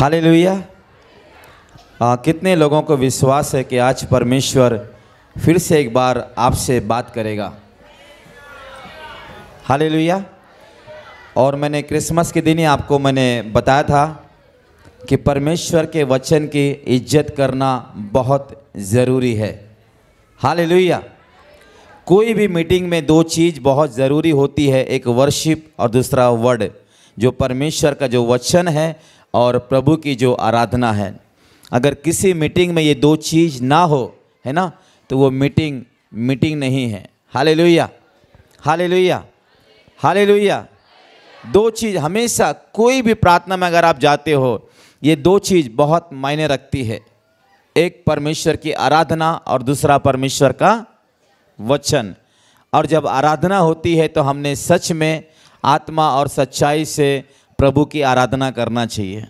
हाल लोहिया कितने लोगों को विश्वास है कि आज परमेश्वर फिर से एक बार आपसे बात करेगा हाल लोहिया और मैंने क्रिसमस के दिन ही आपको मैंने बताया था कि परमेश्वर के वचन की इज्जत करना बहुत ज़रूरी है हाल लोहिया कोई भी मीटिंग में दो चीज़ बहुत ज़रूरी होती है एक वर्शिप और दूसरा वर्ड जो परमेश्वर का जो वचन है और प्रभु की जो आराधना है अगर किसी मीटिंग में ये दो चीज़ ना हो है ना तो वो मीटिंग मीटिंग नहीं है हाले लोहिया हाले लोहिया हाले लोहिया दो चीज़ हमेशा कोई भी प्रार्थना में अगर आप जाते हो ये दो चीज़ बहुत मायने रखती है एक परमेश्वर की आराधना और दूसरा परमेश्वर का वचन और जब आराधना होती है तो हमने सच में आत्मा और सच्चाई से प्रभु की आराधना करना चाहिए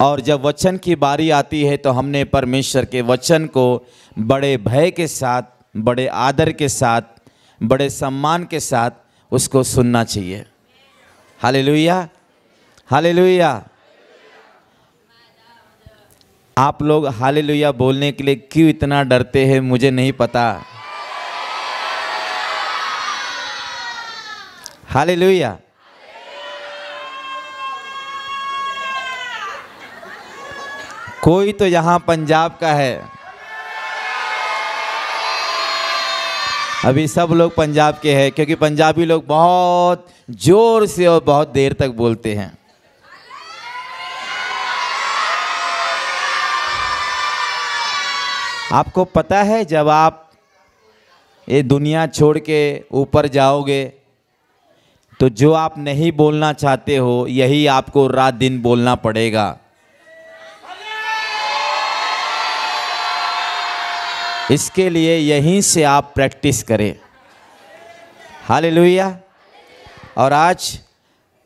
और जब वचन की बारी आती है तो हमने परमेश्वर के वचन को बड़े भय के साथ बड़े आदर के साथ बड़े सम्मान के साथ उसको सुनना चाहिए हाले लोहिया हाले लोहिया आप लोग हाले लोहिया बोलने के लिए क्यों इतना डरते हैं मुझे नहीं पता हाले लोहिया कोई तो यहाँ पंजाब का है अभी सब लोग पंजाब के हैं क्योंकि पंजाबी लोग बहुत जोर से और बहुत देर तक बोलते हैं आपको पता है जब आप ये दुनिया छोड़ के ऊपर जाओगे तो जो आप नहीं बोलना चाहते हो यही आपको रात दिन बोलना पड़ेगा इसके लिए यहीं से आप प्रैक्टिस करें हालेलुया और आज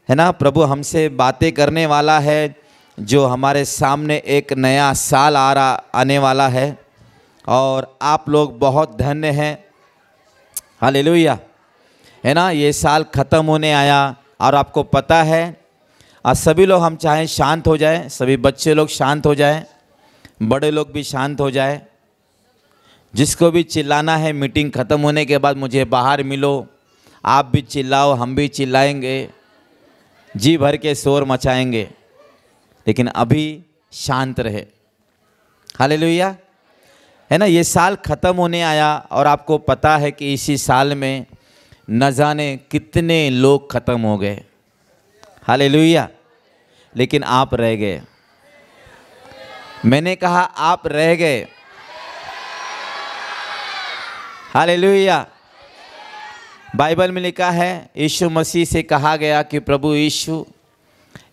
है ना प्रभु हमसे बातें करने वाला है जो हमारे सामने एक नया साल आ रहा आने वाला है और आप लोग बहुत धन्य हैं हालेलुया है ना ये साल ख़त्म होने आया और आपको पता है आज सभी लोग हम चाहें शांत हो जाएं सभी बच्चे लोग शांत हो जाएं बड़े लोग भी शांत हो जाएं जिसको भी चिल्लाना है मीटिंग ख़त्म होने के बाद मुझे बाहर मिलो आप भी चिल्लाओ हम भी चिल्लाएंगे जी भर के शोर मचाएंगे लेकिन अभी शांत रहे हाल है ना ये साल ख़त्म होने आया और आपको पता है कि इसी साल में न जाने कितने लोग ख़त्म हो गए हाल लेकिन आप रह गए मैंने कहा आप रह गए हालेलुया बाइबल में लिखा है यीशु मसीह से कहा गया कि प्रभु यीशु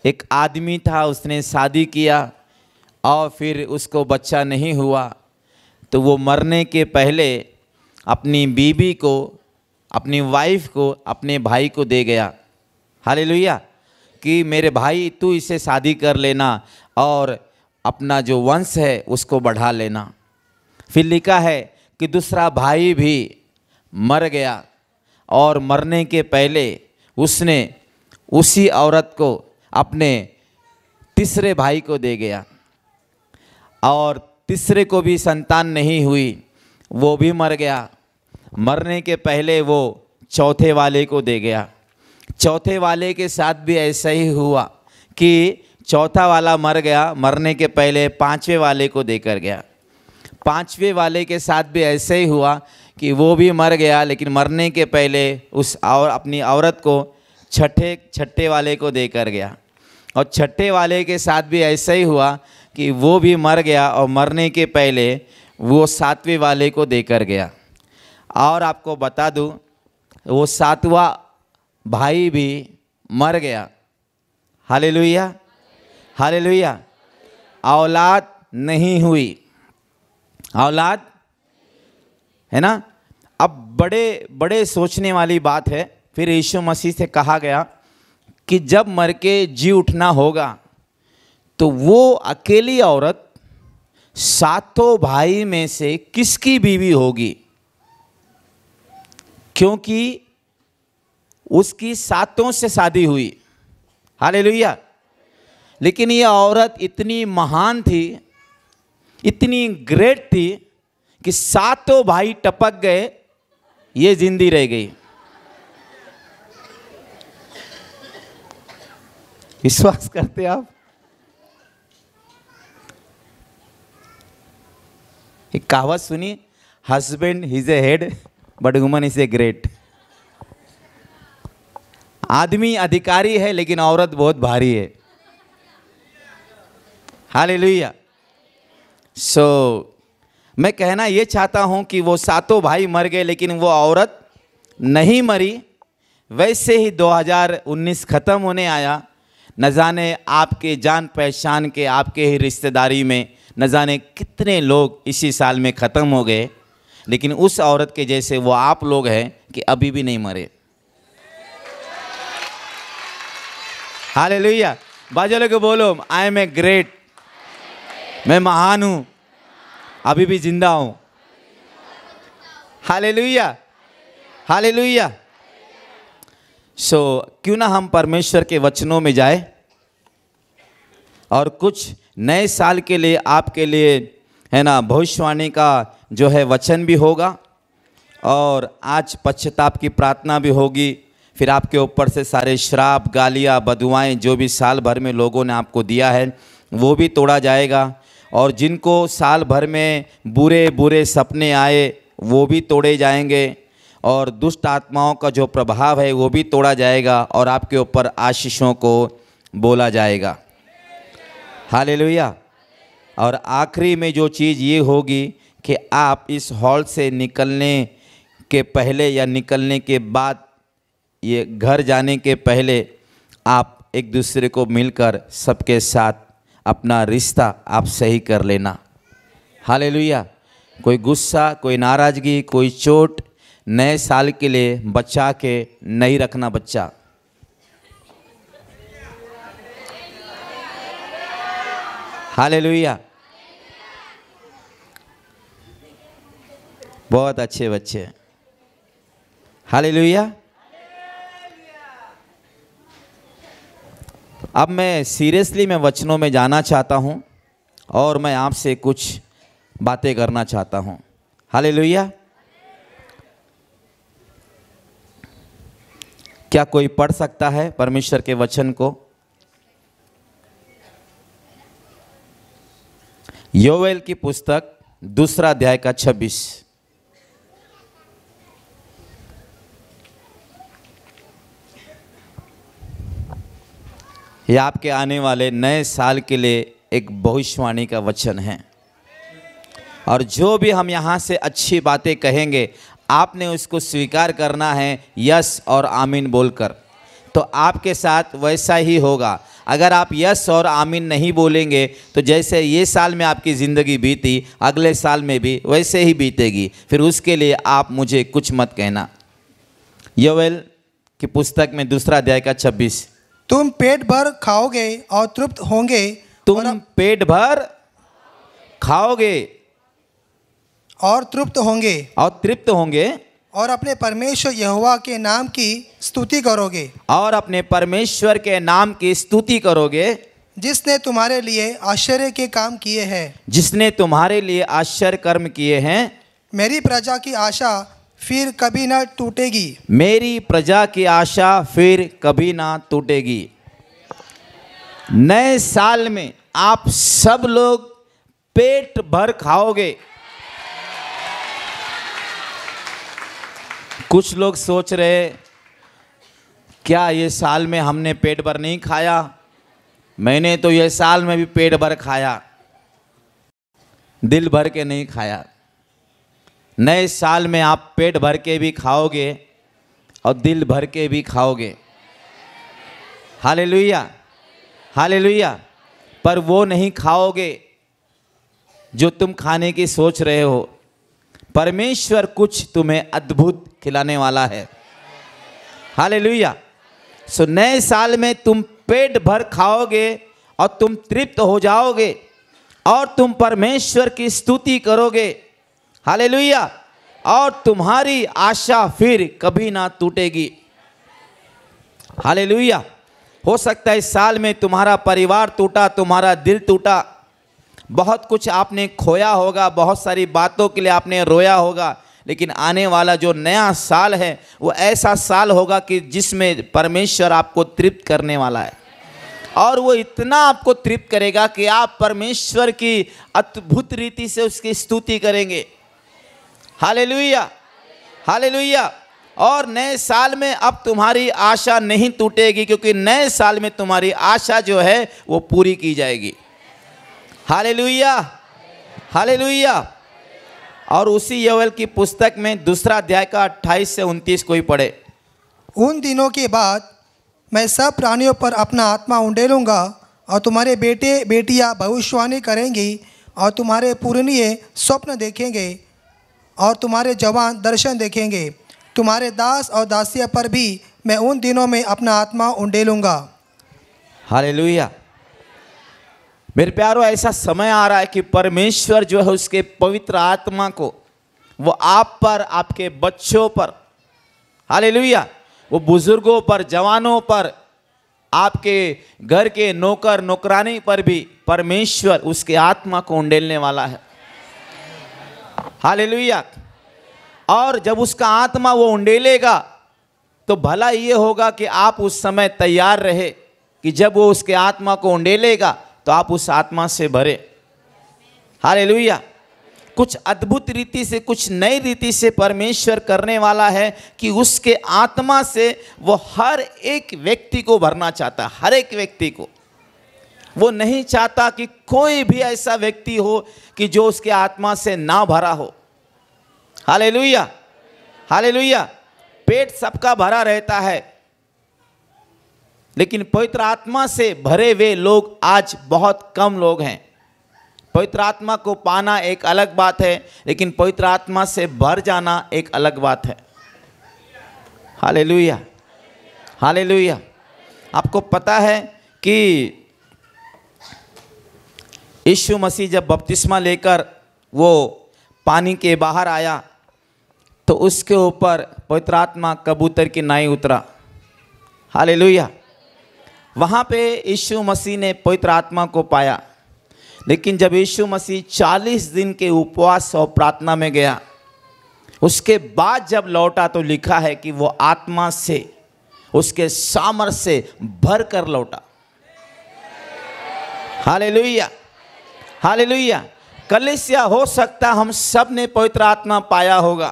एक आदमी था उसने शादी किया और फिर उसको बच्चा नहीं हुआ तो वो मरने के पहले अपनी बीबी को अपनी वाइफ को अपने भाई को दे गया हालेलुया कि मेरे भाई तू इसे शादी कर लेना और अपना जो वंश है उसको बढ़ा लेना फिर लिखा है कि दूसरा भाई भी मर गया और मरने के पहले उसने उसी औरत को अपने तीसरे भाई को दे गया और तीसरे को भी संतान नहीं हुई वो भी मर गया मरने के पहले वो चौथे वाले को दे गया चौथे वाले के साथ भी ऐसा ही हुआ कि चौथा वाला मर गया मरने के पहले पांचवे वाले को देकर गया पांचवे वाले के साथ भी ऐसे ही हुआ कि वो भी मर गया लेकिन मरने के पहले उस और अपनी औरत को छठे छठे वाले को दे कर गया और छठे वाले के साथ भी ऐसे ही हुआ कि वो भी मर गया और मरने के पहले वो सातवें वाले को दे कर गया और आपको बता दूँ वो सातवा भाई भी मर गया हाले लोहिया लोहिया औलाद नहीं हुई औलाद हाँ, है ना अब बड़े बड़े सोचने वाली बात है फिर यीशु मसीह से कहा गया कि जब मर के जी उठना होगा तो वो अकेली औरत सातों भाई में से किसकी बीवी होगी क्योंकि उसकी सातों से शादी हुई हाले लेकिन ये औरत इतनी महान थी इतनी ग्रेट थी कि सातों भाई टपक गए ये जिंदी रह गई विश्वास करते आप एक कहावत सुनी husband is a head but woman is a great आदमी अधिकारी है लेकिन औरत बहुत भारी है हाल सो so, मैं कहना ये चाहता हूँ कि वो सातों भाई मर गए लेकिन वो औरत नहीं मरी वैसे ही 2019 ख़त्म होने आया न जाने आपके जान पहचान के आपके ही रिश्तेदारी में न जाने कितने लोग इसी साल में ख़त्म हो गए लेकिन उस औरत के जैसे वो आप लोग हैं कि अभी भी नहीं मरे हाल लोहिया बाजो लोग बोलो आई एम ए ग्रेट मैं महान हूँ अभी भी जिंदा हूँ हाले लुइया हाले लुइया सो क्यों ना हम परमेश्वर के वचनों में जाए और कुछ नए साल के लिए आपके लिए है ना भविष्यवाणी का जो है वचन भी होगा और आज पश्चाताप की प्रार्थना भी होगी फिर आपके ऊपर से सारे श्राप गालियाँ बदुआएँ जो भी साल भर में लोगों ने आपको दिया है वो भी तोड़ा जाएगा और जिनको साल भर में बुरे बुरे सपने आए वो भी तोड़े जाएंगे और दुष्ट आत्माओं का जो प्रभाव है वो भी तोड़ा जाएगा और आपके ऊपर आशीषों को बोला जाएगा हाल और आखिरी में जो चीज़ ये होगी कि आप इस हॉल से निकलने के पहले या निकलने के बाद ये घर जाने के पहले आप एक दूसरे को मिलकर सबके साथ अपना रिश्ता आप सही कर लेना हाल कोई गुस्सा कोई नाराज़गी कोई चोट नए साल के लिए बचा के नहीं रखना बच्चा हाल बहुत अच्छे बच्चे हाल अब मैं सीरियसली मैं वचनों में जाना चाहता हूँ और मैं आपसे कुछ बातें करना चाहता हूँ हाले क्या कोई पढ़ सकता है परमेश्वर के वचन को योवेल की पुस्तक दूसरा अध्याय का छब्बीस यह आपके आने वाले नए साल के लिए एक भविष्यवाणी का वचन है और जो भी हम यहाँ से अच्छी बातें कहेंगे आपने उसको स्वीकार करना है यस और आमीन बोलकर तो आपके साथ वैसा ही होगा अगर आप यस और आमीन नहीं बोलेंगे तो जैसे ये साल में आपकी ज़िंदगी बीती अगले साल में भी वैसे ही बीतेगी फिर उसके लिए आप मुझे कुछ मत कहना यवेल की पुस्तक में दूसरा अध्याय का छब्बीस तुम पेट भर खाओगे और तृप्त होंगे तुम पेट भर खाओगे और तृप्त होंगे और तृप्त होंगे और अपने परमेश्वर यहुआ के नाम की स्तुति करोगे और अपने परमेश्वर के नाम की स्तुति करोगे जिसने तुम्हारे लिए आश्चर्य के काम किए हैं जिसने तुम्हारे लिए आश्चर्य कर्म किए हैं मेरी प्रजा की आशा फिर कभी ना टूटेगी मेरी प्रजा की आशा फिर कभी ना टूटेगी नए साल में आप सब लोग पेट भर खाओगे कुछ लोग सोच रहे क्या ये साल में हमने पेट भर नहीं खाया मैंने तो ये साल में भी पेट भर खाया दिल भर के नहीं खाया नए साल में आप पेट भर के भी खाओगे और दिल भर के भी खाओगे हाले लुया हाले लुया पर वो नहीं खाओगे जो तुम खाने की सोच रहे हो परमेश्वर कुछ तुम्हें अद्भुत खिलाने वाला है हाले लुया सो नए साल में तुम पेट भर खाओगे और तुम तृप्त हो जाओगे और तुम परमेश्वर की स्तुति करोगे हाले और तुम्हारी आशा फिर कभी ना टूटेगी हाले हो सकता है इस साल में तुम्हारा परिवार टूटा तुम्हारा दिल टूटा बहुत कुछ आपने खोया होगा बहुत सारी बातों के लिए आपने रोया होगा लेकिन आने वाला जो नया साल है वो ऐसा साल होगा कि जिसमें परमेश्वर आपको तृप्त करने वाला है और वो इतना आपको तृप्त करेगा कि आप परमेश्वर की अद्भुत रीति से उसकी स्तुति करेंगे हाले हालेलुया और नए साल में अब तुम्हारी आशा नहीं टूटेगी क्योंकि नए साल में तुम्हारी आशा जो है वो पूरी की जाएगी हालेलुया हालेलुया और उसी यवल की पुस्तक में दूसरा अध्याय का अट्ठाईस से उनतीस को ही पढ़े उन दिनों के बाद मैं सब प्राणियों पर अपना आत्मा उंडेलूंगा और तुम्हारे बेटे बेटियां भविष्यवाणी करेंगी और तुम्हारे पूर्णीय स्वप्न देखेंगे और तुम्हारे जवान दर्शन देखेंगे तुम्हारे दास और दासिया पर भी मैं उन दिनों में अपना आत्मा उंडेलूँगा हाले मेरे प्यारो ऐसा समय आ रहा है कि परमेश्वर जो है उसके पवित्र आत्मा को वो आप पर आपके बच्चों पर हाले वो बुज़ुर्गों पर जवानों पर आपके घर के नौकर नौकरानी पर भी परमेश्वर उसके आत्मा को उंडेलने वाला है हालेलुया और जब उसका आत्मा वो उंडेलेगा तो भला ये होगा कि आप उस समय तैयार रहे कि जब वो उसके आत्मा को उंडेलेगा तो आप उस आत्मा से भरे हालेलुया कुछ अद्भुत रीति से कुछ नई रीति से परमेश्वर करने वाला है कि उसके आत्मा से वो हर एक व्यक्ति को भरना चाहता है हर एक व्यक्ति को वो नहीं चाहता कि कोई भी ऐसा व्यक्ति हो कि जो उसके आत्मा से ना भरा हो हाले लुया हाले लुया पेट सबका भरा रहता है लेकिन पवित्र आत्मा से भरे हुए लोग आज बहुत कम लोग हैं पवित्र आत्मा को पाना एक अलग बात है लेकिन पवित्र आत्मा से भर जाना एक अलग बात है हाले लुया हाले आपको पता है कि यीशु मसीह जब बपतिस्मा लेकर वो पानी के बाहर आया तो उसके ऊपर पवित्र आत्मा कबूतर की नाई उतरा हाल लोहिया वहाँ पर यीशु मसीह ने पवित्र आत्मा को पाया लेकिन जब यीशु मसीह 40 दिन के उपवास और प्रार्थना में गया उसके बाद जब लौटा तो लिखा है कि वो आत्मा से उसके सामर से भर कर लौटा लोहिया हालेलुया कलिसिया हो सकता हम सब ने पवित्र आत्मा पाया होगा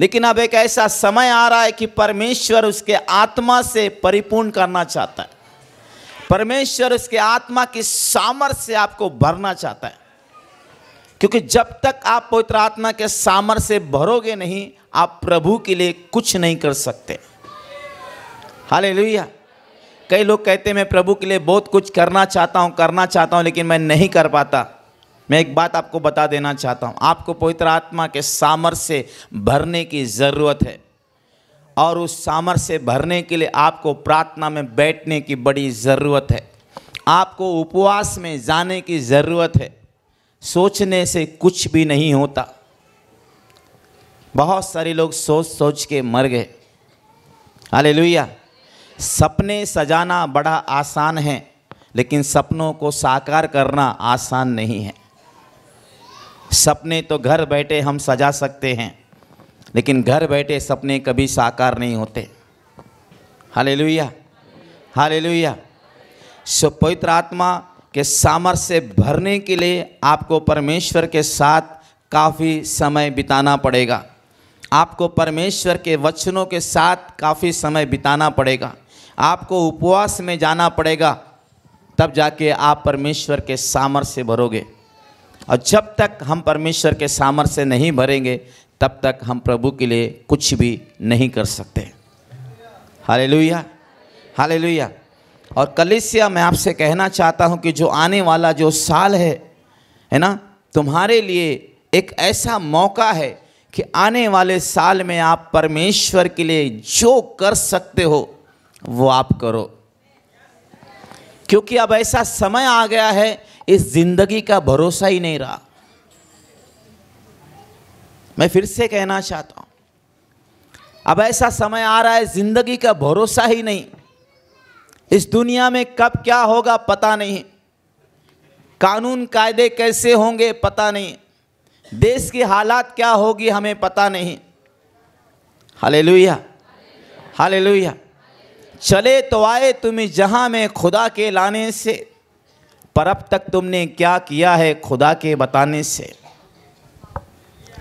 लेकिन अब एक ऐसा समय आ रहा है कि परमेश्वर उसके आत्मा से परिपूर्ण करना चाहता है परमेश्वर उसके आत्मा की सामर्थ्य से आपको भरना चाहता है क्योंकि जब तक आप पवित्र आत्मा के सामर्थ्य से भरोगे नहीं आप प्रभु के लिए कुछ नहीं कर सकते लोहिया कई लोग कहते हैं मैं प्रभु के लिए बहुत कुछ करना चाहता हूँ करना चाहता हूँ लेकिन मैं नहीं कर पाता मैं एक बात आपको बता देना चाहता हूँ आपको पवित्र आत्मा के सामर्थ्य भरने की ज़रूरत है और उस सामर्थ्य भरने के लिए आपको प्रार्थना में बैठने की बड़ी ज़रूरत है आपको उपवास में जाने की ज़रूरत है सोचने से कुछ भी नहीं होता बहुत सारे लोग सोच सोच के मर गए हालेलुया सपने सजाना बड़ा आसान है लेकिन सपनों को साकार करना आसान नहीं है सपने तो घर बैठे हम सजा सकते हैं लेकिन घर बैठे सपने कभी साकार नहीं होते हाले लुया हाले लुया सो पवित्र आत्मा के सामर्थ्य भरने के लिए आपको परमेश्वर के साथ काफ़ी समय बिताना पड़ेगा आपको परमेश्वर के वचनों के साथ काफ़ी समय बिताना पड़ेगा आपको उपवास में जाना पड़ेगा तब जाके आप परमेश्वर के सामर्थ्य भरोगे और जब तक हम परमेश्वर के सामर्थ्य नहीं भरेंगे तब तक हम प्रभु के लिए कुछ भी नहीं कर सकते हाले लुया हाले लुया और कलिसिया मैं आपसे कहना चाहता हूँ कि जो आने वाला जो साल है है ना तुम्हारे लिए एक ऐसा मौका है कि आने वाले साल में आप परमेश्वर के लिए जो कर सकते हो वो आप करो क्योंकि अब ऐसा समय आ गया है इस जिंदगी का भरोसा ही नहीं रहा मैं फिर से कहना चाहता हूं अब ऐसा समय आ रहा है जिंदगी का भरोसा ही नहीं इस दुनिया में कब क्या होगा पता नहीं कानून कायदे कैसे होंगे पता नहीं देश की हालात क्या होगी हमें पता नहीं हालेलुया हालेलुया चले तो आए तुम जहाँ में खुदा के लाने से पर अब तक तुमने क्या किया है खुदा के बताने से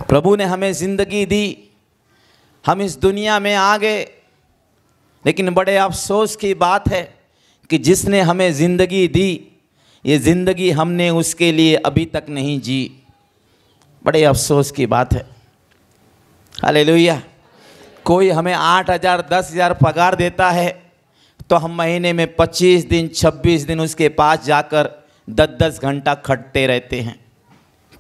प्रभु ने हमें ज़िंदगी दी हम इस दुनिया में आ गए लेकिन बड़े अफसोस की बात है कि जिसने हमें ज़िंदगी दी ये ज़िंदगी हमने उसके लिए अभी तक नहीं जी बड़े अफसोस की बात है हालेलुया कोई हमें आठ हज़ार दस हज़ार पगार देता है तो हम महीने में 25 दिन 26 दिन उसके पास जाकर 10-10 घंटा खटते रहते हैं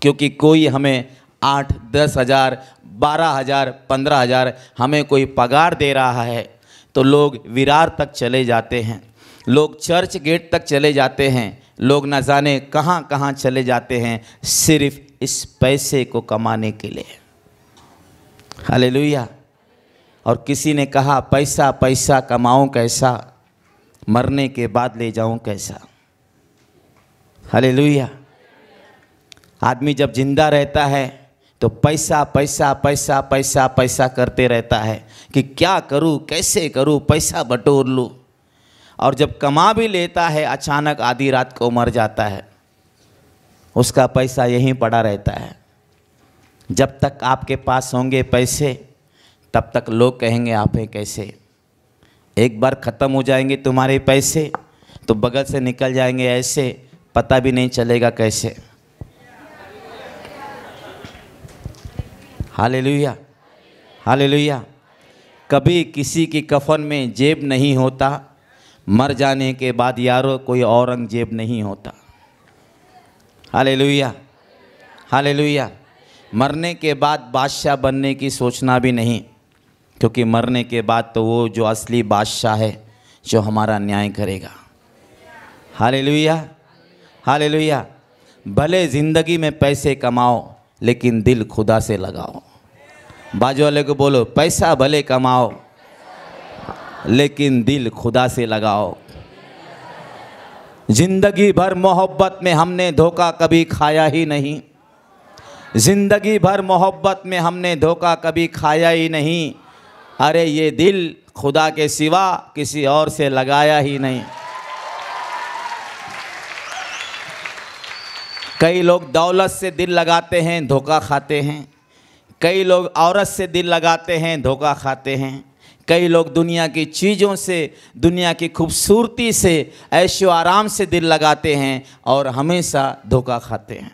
क्योंकि कोई हमें आठ दस हज़ार बारह हज़ार पंद्रह हज़ार हमें कोई पगार दे रहा है तो लोग विरार तक चले जाते हैं लोग चर्च गेट तक चले जाते हैं लोग न जाने कहाँ कहाँ चले जाते हैं सिर्फ इस पैसे को कमाने के लिए हाल और किसी ने कहा पैसा पैसा कमाऊँ कैसा मरने के बाद ले जाऊं कैसा हले आदमी जब जिंदा रहता है तो पैसा पैसा पैसा पैसा पैसा करते रहता है कि क्या करूं कैसे करूं पैसा बटोर लूँ और जब कमा भी लेता है अचानक आधी रात को मर जाता है उसका पैसा यहीं पड़ा रहता है जब तक आपके पास होंगे पैसे तब तक लोग कहेंगे आप हैं कैसे एक बार ख़त्म हो जाएंगे तुम्हारे पैसे तो बगल से निकल जाएंगे ऐसे पता भी नहीं चलेगा कैसे हालेलुया हालेलुया कभी किसी की कफन में जेब नहीं होता मर जाने के बाद यारो कोई औरंगजेब नहीं होता हालेलुया हालेलुया मरने के बाद बादशाह बनने की सोचना भी नहीं क्योंकि मरने के बाद तो वो जो असली बादशाह है जो हमारा न्याय करेगा हाल लुया हाल लुया भले ज़िंदगी में पैसे कमाओ लेकिन दिल खुदा से लगाओ बाजू वाले को बोलो पैसा भले कमाओ लेकिन दिल खुदा से लगाओ जिंदगी भर मोहब्बत में हमने धोखा कभी खाया ही नहीं जिंदगी भर मोहब्बत में हमने धोखा कभी खाया ही नहीं अरे ये दिल खुदा के सिवा किसी और से लगाया ही नहीं कई लोग दौलत से दिल लगाते हैं धोखा खाते हैं कई लोग औरत से दिल लगाते हैं धोखा खाते हैं कई लोग दुनिया की चीज़ों से दुनिया की खूबसूरती से ऐशो आराम से दिल लगाते हैं और हमेशा धोखा खाते हैं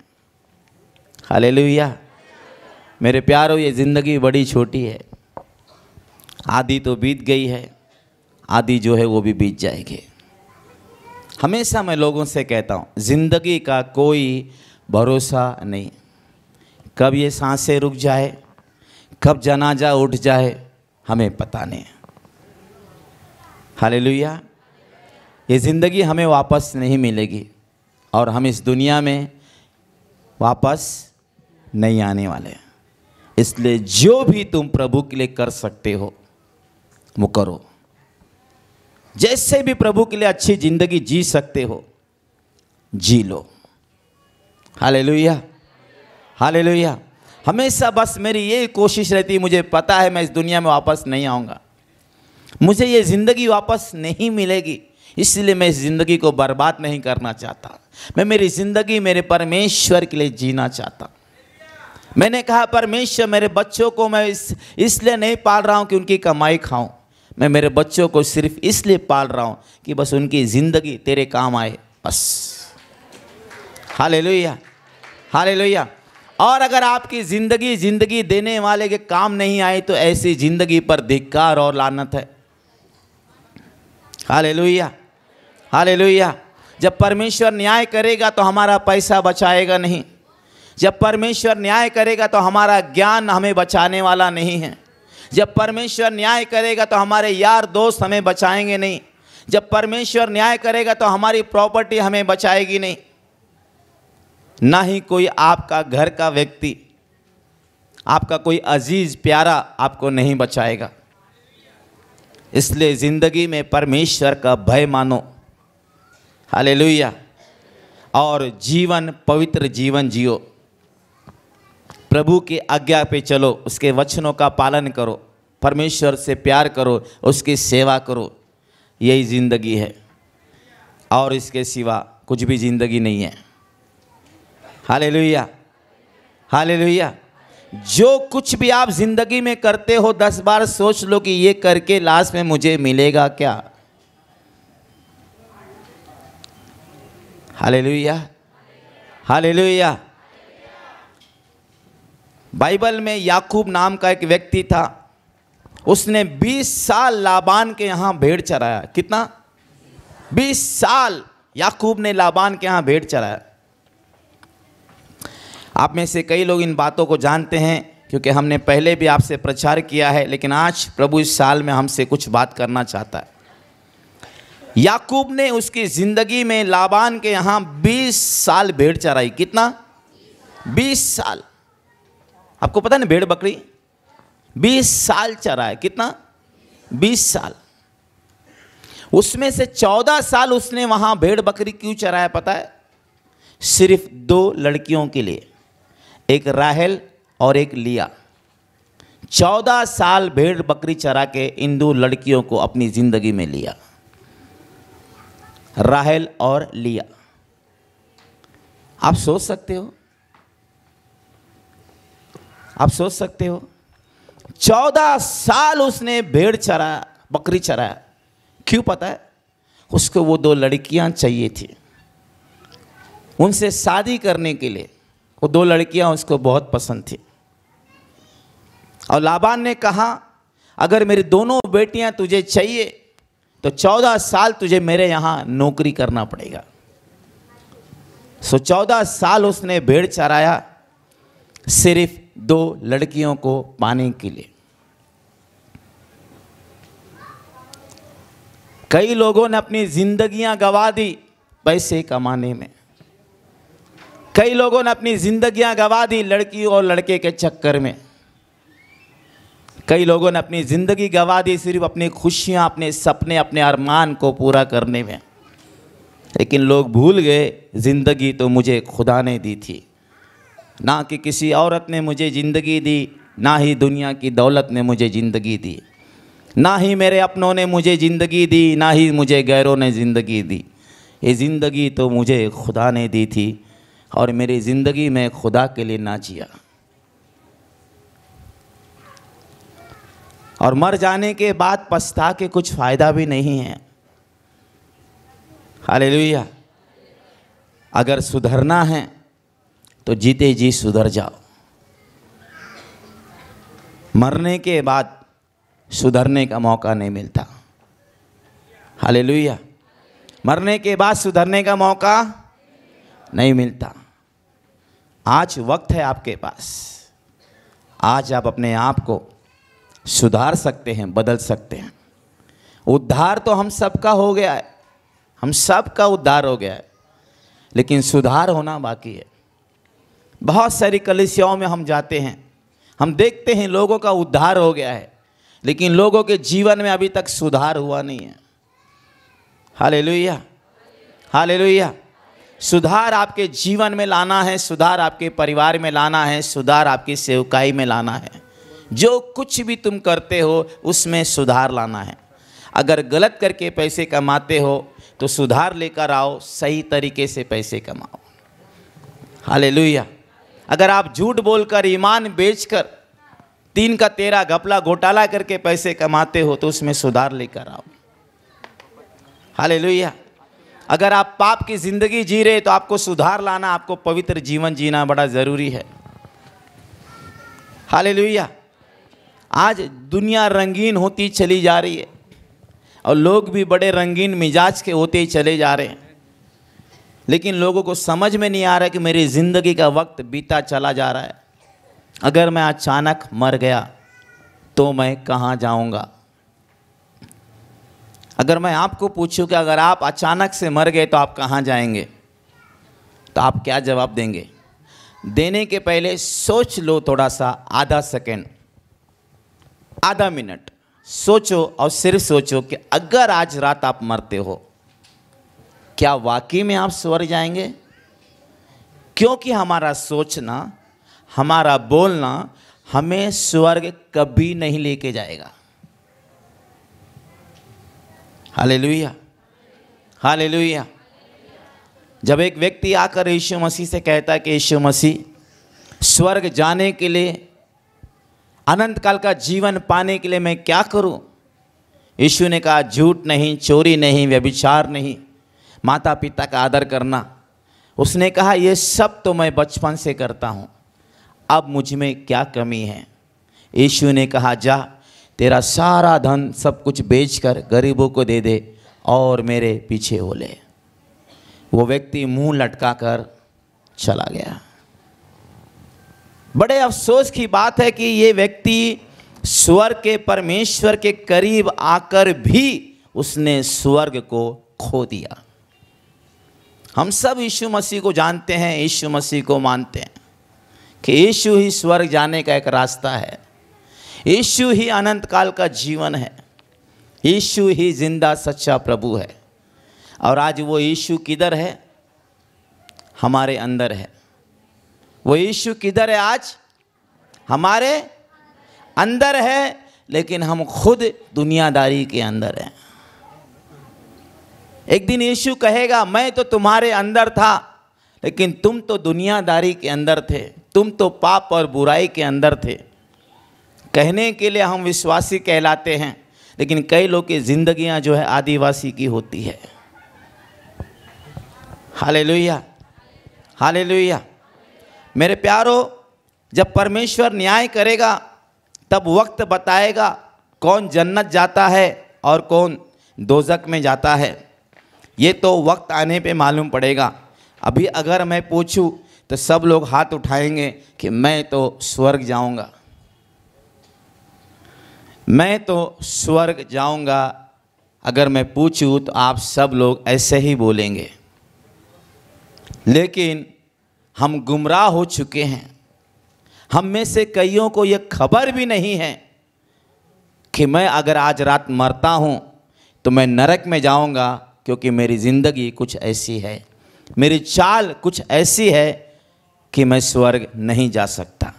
हाल मेरे प्यारों ये ज़िंदगी बड़ी छोटी है आधी तो बीत गई है आधी जो है वो भी बीत जाएगी हमेशा मैं लोगों से कहता हूँ ज़िंदगी का कोई भरोसा नहीं कब ये सांसें रुक जाए कब जनाजा उठ जाए हमें पता नहीं हाल ये ज़िंदगी हमें वापस नहीं मिलेगी और हम इस दुनिया में वापस नहीं आने वाले इसलिए जो भी तुम प्रभु के लिए कर सकते हो वो करो जैसे भी प्रभु के लिए अच्छी जिंदगी जी सकते हो जी लो हाले लोहिया हाले लोहिया हमेशा बस मेरी ये कोशिश रहती है मुझे पता है मैं इस दुनिया में वापस नहीं आऊँगा मुझे ये ज़िंदगी वापस नहीं मिलेगी इसलिए मैं इस ज़िंदगी को बर्बाद नहीं करना चाहता मैं मेरी ज़िंदगी मेरे परमेश्वर के लिए जीना चाहता मैंने कहा परमेश्वर मेरे बच्चों को मैं इस इसलिए नहीं पाल रहा हूँ कि उनकी कमाई खाऊँ मैं मेरे बच्चों को सिर्फ इसलिए पाल रहा हूँ कि बस उनकी ज़िंदगी तेरे काम आए बस हाले लोहिया हाले लोहिया और अगर आपकी ज़िंदगी ज़िंदगी देने वाले के काम नहीं आए तो ऐसी ज़िंदगी पर धिक्कार और लानत है हाले लोहिया हाले लोहिया जब परमेश्वर न्याय करेगा तो हमारा पैसा बचाएगा नहीं जब परमेश्वर न्याय करेगा तो हमारा ज्ञान हमें बचाने वाला नहीं है जब परमेश्वर न्याय करेगा तो हमारे यार दोस्त हमें बचाएंगे नहीं जब परमेश्वर न्याय करेगा तो हमारी प्रॉपर्टी हमें बचाएगी नहीं ना ही कोई आपका घर का व्यक्ति आपका कोई अजीज़ प्यारा आपको नहीं बचाएगा इसलिए ज़िंदगी में परमेश्वर का भय मानो हालेलुया और जीवन पवित्र जीवन जियो प्रभु की आज्ञा पे चलो उसके वचनों का पालन करो परमेश्वर से प्यार करो उसकी सेवा करो यही ज़िंदगी है और इसके सिवा कुछ भी ज़िंदगी नहीं है हाले लोहिया हाले लोहिया जो कुछ भी आप ज़िंदगी में करते हो दस बार सोच लो कि ये करके लास्ट में मुझे मिलेगा क्या हाले लोहिया हाले लोहिया बाइबल में याकूब नाम का एक व्यक्ति था उसने 20 साल लाबान के यहाँ भेड़ चराया कितना 20 साल याकूब ने लाबान के यहाँ भेड़ चराया आप में से कई लोग इन बातों को जानते हैं क्योंकि हमने पहले भी आपसे प्रचार किया है लेकिन आज प्रभु इस साल में हमसे कुछ बात करना चाहता है याकूब ने उसकी ज़िंदगी में लाबान के यहाँ 20 साल भेड़ चराई कितना 20 साल आपको पता ना भेड़ बकरी बीस साल चरा है कितना बीस साल उसमें से चौदह साल उसने वहां भेड़ बकरी क्यों चराया पता है सिर्फ दो लड़कियों के लिए एक राहल और एक लिया चौदह साल भेड़ बकरी चरा के इन दो लड़कियों को अपनी ज़िंदगी में लिया राहल और लिया आप सोच सकते हो आप सोच सकते हो चौदह साल उसने भेड़ चराया बकरी चराया क्यों पता है उसको वो दो लड़कियां चाहिए थी उनसे शादी करने के लिए वो दो लड़कियां उसको बहुत पसंद थी और लाबान ने कहा अगर मेरी दोनों बेटियां तुझे चाहिए तो चौदह साल तुझे मेरे यहां नौकरी करना पड़ेगा सो चौदह साल उसने भेड़ चराया सिर्फ दो लड़कियों को पाने के लिए कई लोगों ने अपनी जिंदगियां गवा दी पैसे कमाने में कई लोगों ने अपनी जिंदगियां गवा दी लड़की और लड़के के चक्कर में कई लोगों ने अपनी ज़िंदगी गवा दी सिर्फ अपनी खुशियाँ अपने सपने अपने अरमान को पूरा करने में लेकिन लोग भूल गए ज़िंदगी तो मुझे खुदा ने दी थी ना कि किसी औरत ने मुझे ज़िंदगी दी ना ही दुनिया की दौलत ने मुझे ज़िंदगी दी ना ही मेरे अपनों ने मुझे ज़िंदगी दी ना ही मुझे गैरों ने ज़िंदगी दी ये ज़िंदगी तो मुझे खुदा ने दी थी और मेरी ज़िंदगी में खुदा के लिए ना जिया और मर जाने के बाद पछता के कुछ फ़ायदा भी नहीं है हालेलुया अगर सुधरना है तो जीते जी सुधर जाओ मरने के बाद सुधरने का मौका नहीं मिलता हाले मरने के बाद सुधरने का मौका नहीं मिलता आज वक्त है आपके पास आज आप अपने आप को सुधार सकते हैं बदल सकते हैं उद्धार तो हम सबका हो गया है हम सब का उद्धार हो गया है लेकिन सुधार होना बाकी है बहुत सारी कलिसियाओं में हम जाते हैं हम देखते हैं लोगों का उद्धार हो गया है लेकिन लोगों के जीवन में अभी तक सुधार हुआ नहीं है हाले लोहिया हाले लोहिया सुधार आपके जीवन में लाना है सुधार आपके परिवार में लाना है सुधार आपकी सेवकाई में लाना है जो कुछ भी तुम करते हो उसमें सुधार लाना है अगर गलत करके पैसे कमाते हो तो सुधार लेकर आओ सही तरीके से पैसे कमाओ हाले अगर आप झूठ बोलकर ईमान बेचकर तीन का तेरा घपला घोटाला करके पैसे कमाते हो तो उसमें सुधार लेकर आओ हाले अगर आप पाप की ज़िंदगी जी रहे तो आपको सुधार लाना आपको पवित्र जीवन जीना बड़ा ज़रूरी है हाल आज दुनिया रंगीन होती चली जा रही है और लोग भी बड़े रंगीन मिजाज के होते ही चले जा रहे हैं लेकिन लोगों को समझ में नहीं आ रहा कि मेरी ज़िंदगी का वक्त बीता चला जा रहा है अगर मैं अचानक मर गया तो मैं कहाँ जाऊँगा अगर मैं आपको पूछूं कि अगर आप अचानक से मर गए तो आप कहाँ जाएंगे तो आप क्या जवाब देंगे देने के पहले सोच लो थोड़ा सा आधा सेकेंड आधा मिनट सोचो और सिर्फ सोचो कि अगर आज रात आप मरते हो क्या वाकई में आप स्वर्ग जाएंगे क्योंकि हमारा सोचना हमारा बोलना हमें स्वर्ग कभी नहीं लेके जाएगा हाले लुया हाले लुया जब एक व्यक्ति आकर यीशु मसीह से कहता है कि यीशु मसीह स्वर्ग जाने के लिए अनंत काल का जीवन पाने के लिए मैं क्या करूं? यीशु ने कहा झूठ नहीं चोरी नहीं व्यभिचार नहीं माता पिता का आदर करना उसने कहा ये सब तो मैं बचपन से करता हूँ अब मुझ में क्या कमी है यीशु ने कहा जा तेरा सारा धन सब कुछ बेचकर गरीबों को दे दे और मेरे पीछे हो ले वो व्यक्ति मुंह लटका कर चला गया बड़े अफसोस की बात है कि ये व्यक्ति स्वर्ग के परमेश्वर के करीब आकर भी उसने स्वर्ग को खो दिया हम सब यीशु मसीह को जानते हैं यीशु मसीह को मानते हैं कि यीशु ही स्वर्ग जाने का एक रास्ता है यीशु ही अनंत काल का जीवन है यीशु ही जिंदा सच्चा प्रभु है और आज वो यीशु किधर है हमारे अंदर है वो यीशु किधर है आज हमारे अंदर है लेकिन हम खुद दुनियादारी के अंदर हैं एक दिन यीशु कहेगा मैं तो तुम्हारे अंदर था लेकिन तुम तो दुनियादारी के अंदर थे तुम तो पाप और बुराई के अंदर थे कहने के लिए हम विश्वासी कहलाते हैं लेकिन कई लोग की जिंदगियां जो है आदिवासी की होती है हाले लोहिया हाले लोहिया मेरे प्यारो जब परमेश्वर न्याय करेगा तब वक्त बताएगा कौन जन्नत जाता है और कौन दोजक में जाता है ये तो वक्त आने पे मालूम पड़ेगा अभी अगर मैं पूछूं तो सब लोग हाथ उठाएंगे कि मैं तो स्वर्ग जाऊंगा मैं तो स्वर्ग जाऊंगा अगर मैं पूछूं तो आप सब लोग ऐसे ही बोलेंगे लेकिन हम गुमराह हो चुके हैं हम में से कईयों को यह खबर भी नहीं है कि मैं अगर आज रात मरता हूँ तो मैं नरक में जाऊँगा क्योंकि मेरी ज़िंदगी कुछ ऐसी है मेरी चाल कुछ ऐसी है कि मैं स्वर्ग नहीं जा सकता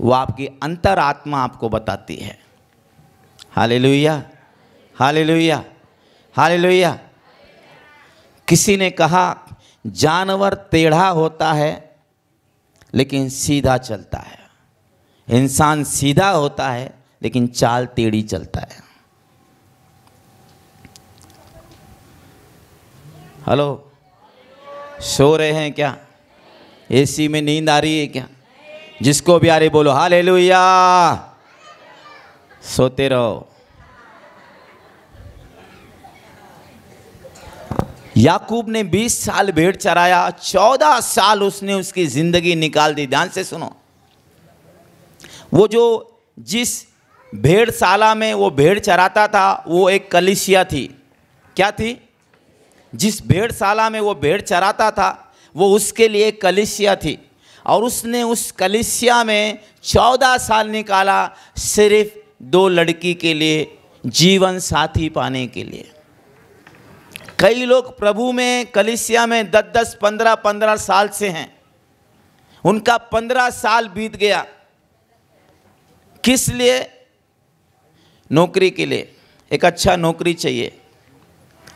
वो आपकी अंतरात्मा आपको बताती है हाल लोहिया हाले लोहिया हाले लोहिया किसी ने कहा जानवर टेढ़ा होता है लेकिन सीधा चलता है इंसान सीधा होता है लेकिन चाल टेढ़ी चलता है हेलो सो रहे हैं क्या एसी में नींद आ रही है क्या जिसको भी आ रही बोलो हाल सोते रहो याकूब ने 20 साल भेड़ चराया 14 साल उसने उसकी ज़िंदगी निकाल दी ध्यान से सुनो वो जो जिस भेड़शाला में वो भेड़ चराता था वो एक कलिसिया थी क्या थी जिस भेड़शाला में वो भेड़ चराता था वो उसके लिए कलिसिया थी और उसने उस कलिसिया में चौदह साल निकाला सिर्फ दो लड़की के लिए जीवन साथी पाने के लिए कई लोग प्रभु में कलिसिया में दस दस पंद्रह पंद्रह साल से हैं उनका पंद्रह साल बीत गया किस लिए नौकरी के लिए एक अच्छा नौकरी चाहिए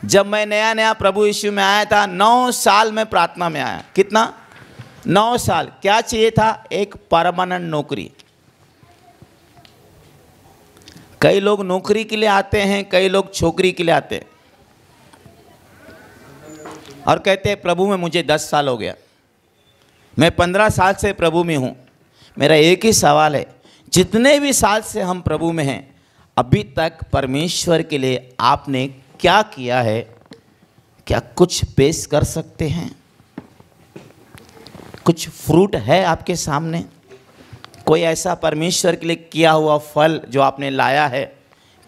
जब मैं नया नया प्रभु यीशु में आया था नौ साल में प्रार्थना में आया कितना नौ साल क्या चाहिए था एक परमानेंट नौकरी कई लोग नौकरी के लिए आते हैं कई लोग छोकरी के लिए आते हैं और कहते हैं प्रभु में मुझे दस साल हो गया मैं पंद्रह साल से प्रभु में हूँ मेरा एक ही सवाल है जितने भी साल से हम प्रभु में हैं अभी तक परमेश्वर के लिए आपने क्या किया है क्या कुछ पेश कर सकते हैं कुछ फ्रूट है आपके सामने कोई ऐसा परमेश्वर के लिए किया हुआ फल जो आपने लाया है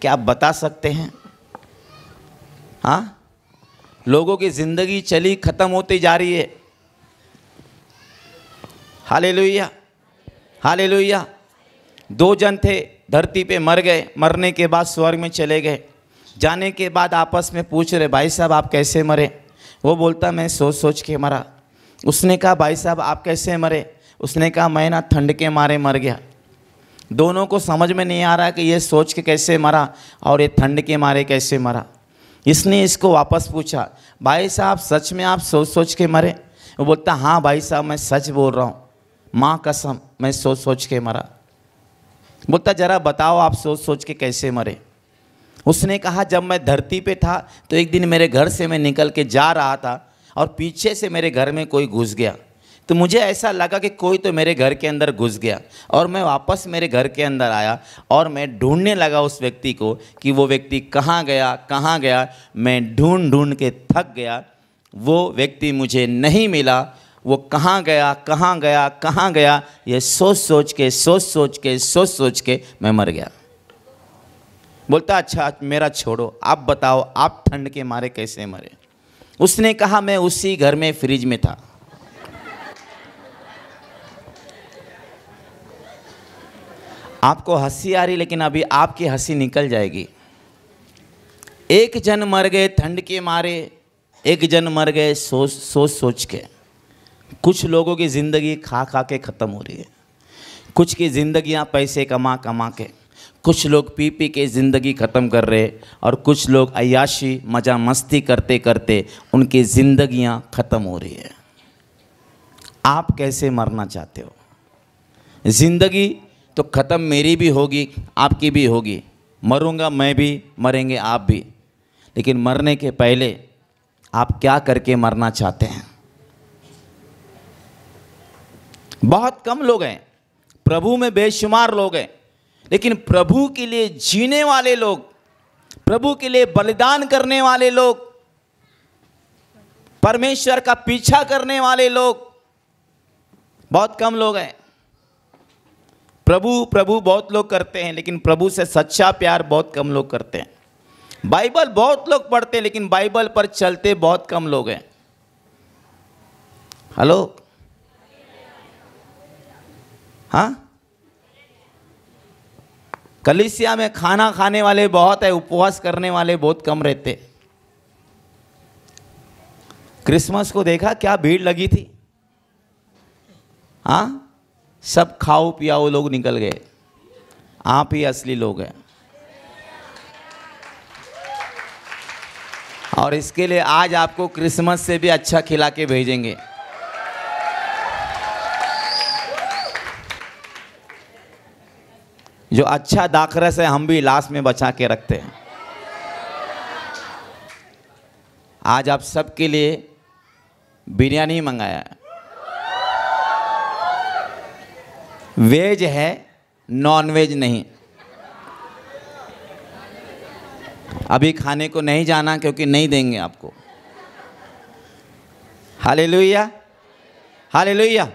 क्या आप बता सकते हैं हाँ लोगों की ज़िंदगी चली ख़त्म होती जा रही है हाले लोहिया हाले लोहिया दो जन थे धरती पे मर गए मरने के बाद स्वर्ग में चले गए जाने के बाद आपस में पूछ रहे भाई साहब आप कैसे मरे वो बोलता मैं सोच सोच के मरा उसने कहा भाई साहब आप कैसे मरे उसने कहा मैं ना ठंड के मारे मर गया दोनों को समझ में नहीं आ रहा कि ये सोच के कैसे मरा और ये ठंड के मारे कैसे मरा इसने इसको वापस पूछा भाई साहब सच में आप सोच सोच के मरे वो बोलता हाँ भाई साहब मैं सच बोल रहा हूँ माँ कसम मैं सोच सोच के मरा बोलता ज़रा बताओ आप सोच सोच के कैसे मरे उसने कहा जब मैं धरती पे था तो एक दिन मेरे घर से मैं निकल के जा रहा था और पीछे से मेरे घर में कोई घुस गया तो मुझे ऐसा लगा कि कोई तो मेरे घर के अंदर घुस गया और मैं वापस मेरे घर के अंदर आया और मैं ढूंढने लगा उस व्यक्ति को कि वो व्यक्ति कहाँ गया कहाँ गया मैं ढूंढ ढूंढ के थक गया वो व्यक्ति मुझे नहीं मिला वो कहाँ गया कहाँ गया कहाँ गया ये सोच सोच के सोच सोच के सोच सोच के मैं मर गया बोलता अच्छा मेरा छोड़ो आप बताओ आप ठंड के मारे कैसे मरे उसने कहा मैं उसी घर में फ्रिज में था आपको हंसी आ रही लेकिन अभी आपकी हंसी निकल जाएगी एक जन मर गए ठंड के मारे एक जन मर गए सोच सोच सोच के कुछ लोगों की ज़िंदगी खा खा के ख़त्म हो रही है कुछ की ज़िंदगियाँ पैसे कमा कमा के कुछ लोग पी पी के ज़िंदगी ख़त्म कर रहे और कुछ लोग अयाशी मजा मस्ती करते करते उनकी ज़िंदियाँ ख़त्म हो रही है आप कैसे मरना चाहते हो ज़िंदगी तो ख़त्म मेरी भी होगी आपकी भी होगी मरूंगा मैं भी मरेंगे आप भी लेकिन मरने के पहले आप क्या करके मरना चाहते हैं बहुत कम लोग हैं प्रभु में बेशुमार लोग हैं लेकिन प्रभु के लिए जीने वाले लोग प्रभु के लिए बलिदान करने वाले लोग परमेश्वर का पीछा करने वाले लोग बहुत कम लोग हैं प्रभु प्रभु बहुत लोग करते हैं लेकिन प्रभु से सच्चा प्यार बहुत कम लोग करते हैं बाइबल बहुत लोग पढ़ते हैं लेकिन बाइबल पर चलते बहुत कम लोग हैं हेलो हाँ कलिसिया में खाना खाने वाले बहुत है उपवास करने वाले बहुत कम रहते क्रिसमस को देखा क्या भीड़ लगी थी हाँ सब खाओ पियाओ लोग निकल गए आप ही असली लोग हैं और इसके लिए आज आपको क्रिसमस से भी अच्छा खिला के भेजेंगे जो अच्छा दाखरस से हम भी लाश में बचा के रखते हैं आज आप सबके लिए बिरयानी मंगाया है वेज है नॉन वेज नहीं अभी खाने को नहीं जाना क्योंकि नहीं देंगे आपको लोहिया हालेलुया लोहिया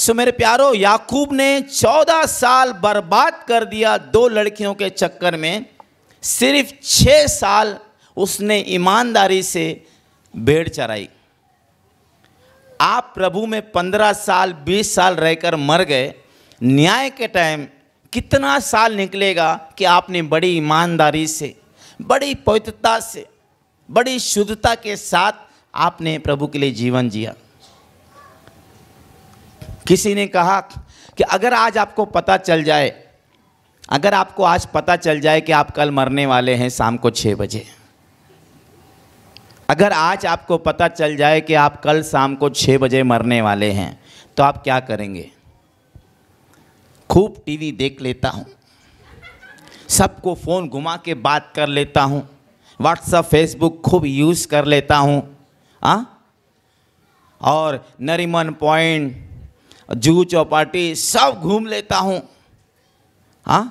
सो मेरे प्यारो याकूब ने चौदह साल बर्बाद कर दिया दो लड़कियों के चक्कर में सिर्फ छः साल उसने ईमानदारी से भेड़ चराई आप प्रभु में पंद्रह साल बीस साल रहकर मर गए न्याय के टाइम कितना साल निकलेगा कि आपने बड़ी ईमानदारी से बड़ी पवित्रता से बड़ी शुद्धता के साथ आपने प्रभु के लिए जीवन जिया किसी ने कहा कि अगर आज आपको पता चल जाए अगर आपको आज पता चल जाए कि आप कल मरने वाले हैं शाम को छः बजे अगर आज आपको पता चल जाए कि आप कल शाम को छः बजे मरने वाले हैं तो आप क्या करेंगे खूब टीवी देख लेता हूँ सबको फ़ोन घुमा के बात कर लेता हूँ व्हाट्सअप फेसबुक खूब यूज़ कर लेता हूँ हाँ? और नरीमन पॉइंट जू चौपाटी सब घूम लेता हूँ हाँ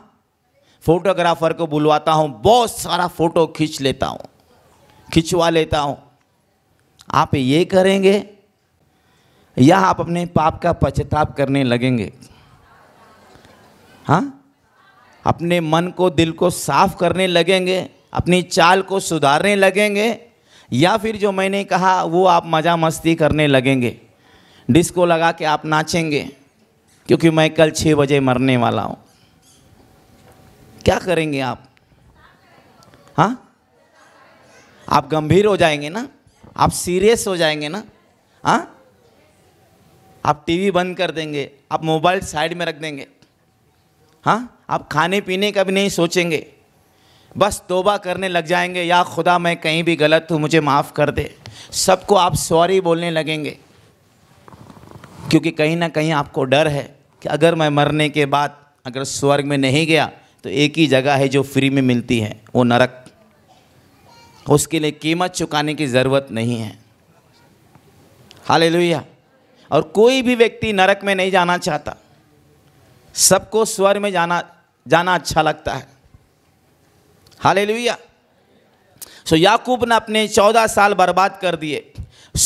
फोटोग्राफर को बुलवाता हूँ बहुत सारा फोटो खींच लेता हूँ खिंचवा लेता हूँ आप ये करेंगे या आप अपने पाप का पछताप करने लगेंगे हाँ अपने मन को दिल को साफ करने लगेंगे अपनी चाल को सुधारने लगेंगे या फिर जो मैंने कहा वो आप मज़ा मस्ती करने लगेंगे डिस्को लगा के आप नाचेंगे क्योंकि मैं कल छः बजे मरने वाला हूँ क्या करेंगे आप हाँ आप गंभीर हो जाएंगे ना आप सीरियस हो जाएंगे ना हाँ आप टीवी बंद कर देंगे आप मोबाइल साइड में रख देंगे हाँ आप खाने पीने का भी नहीं सोचेंगे बस तोबा करने लग जाएंगे या खुदा मैं कहीं भी गलत हूँ मुझे माफ़ कर दे सबको आप सॉरी बोलने लगेंगे क्योंकि कहीं ना कहीं आपको डर है कि अगर मैं मरने के बाद अगर स्वर्ग में नहीं गया तो एक ही जगह है जो फ्री में मिलती है वो नरक उसके लिए कीमत चुकाने की ज़रूरत नहीं है हाल और कोई भी व्यक्ति नरक में नहीं जाना चाहता सबको स्वर में जाना जाना अच्छा लगता है हाल सो याकूब ने अपने चौदह साल बर्बाद कर दिए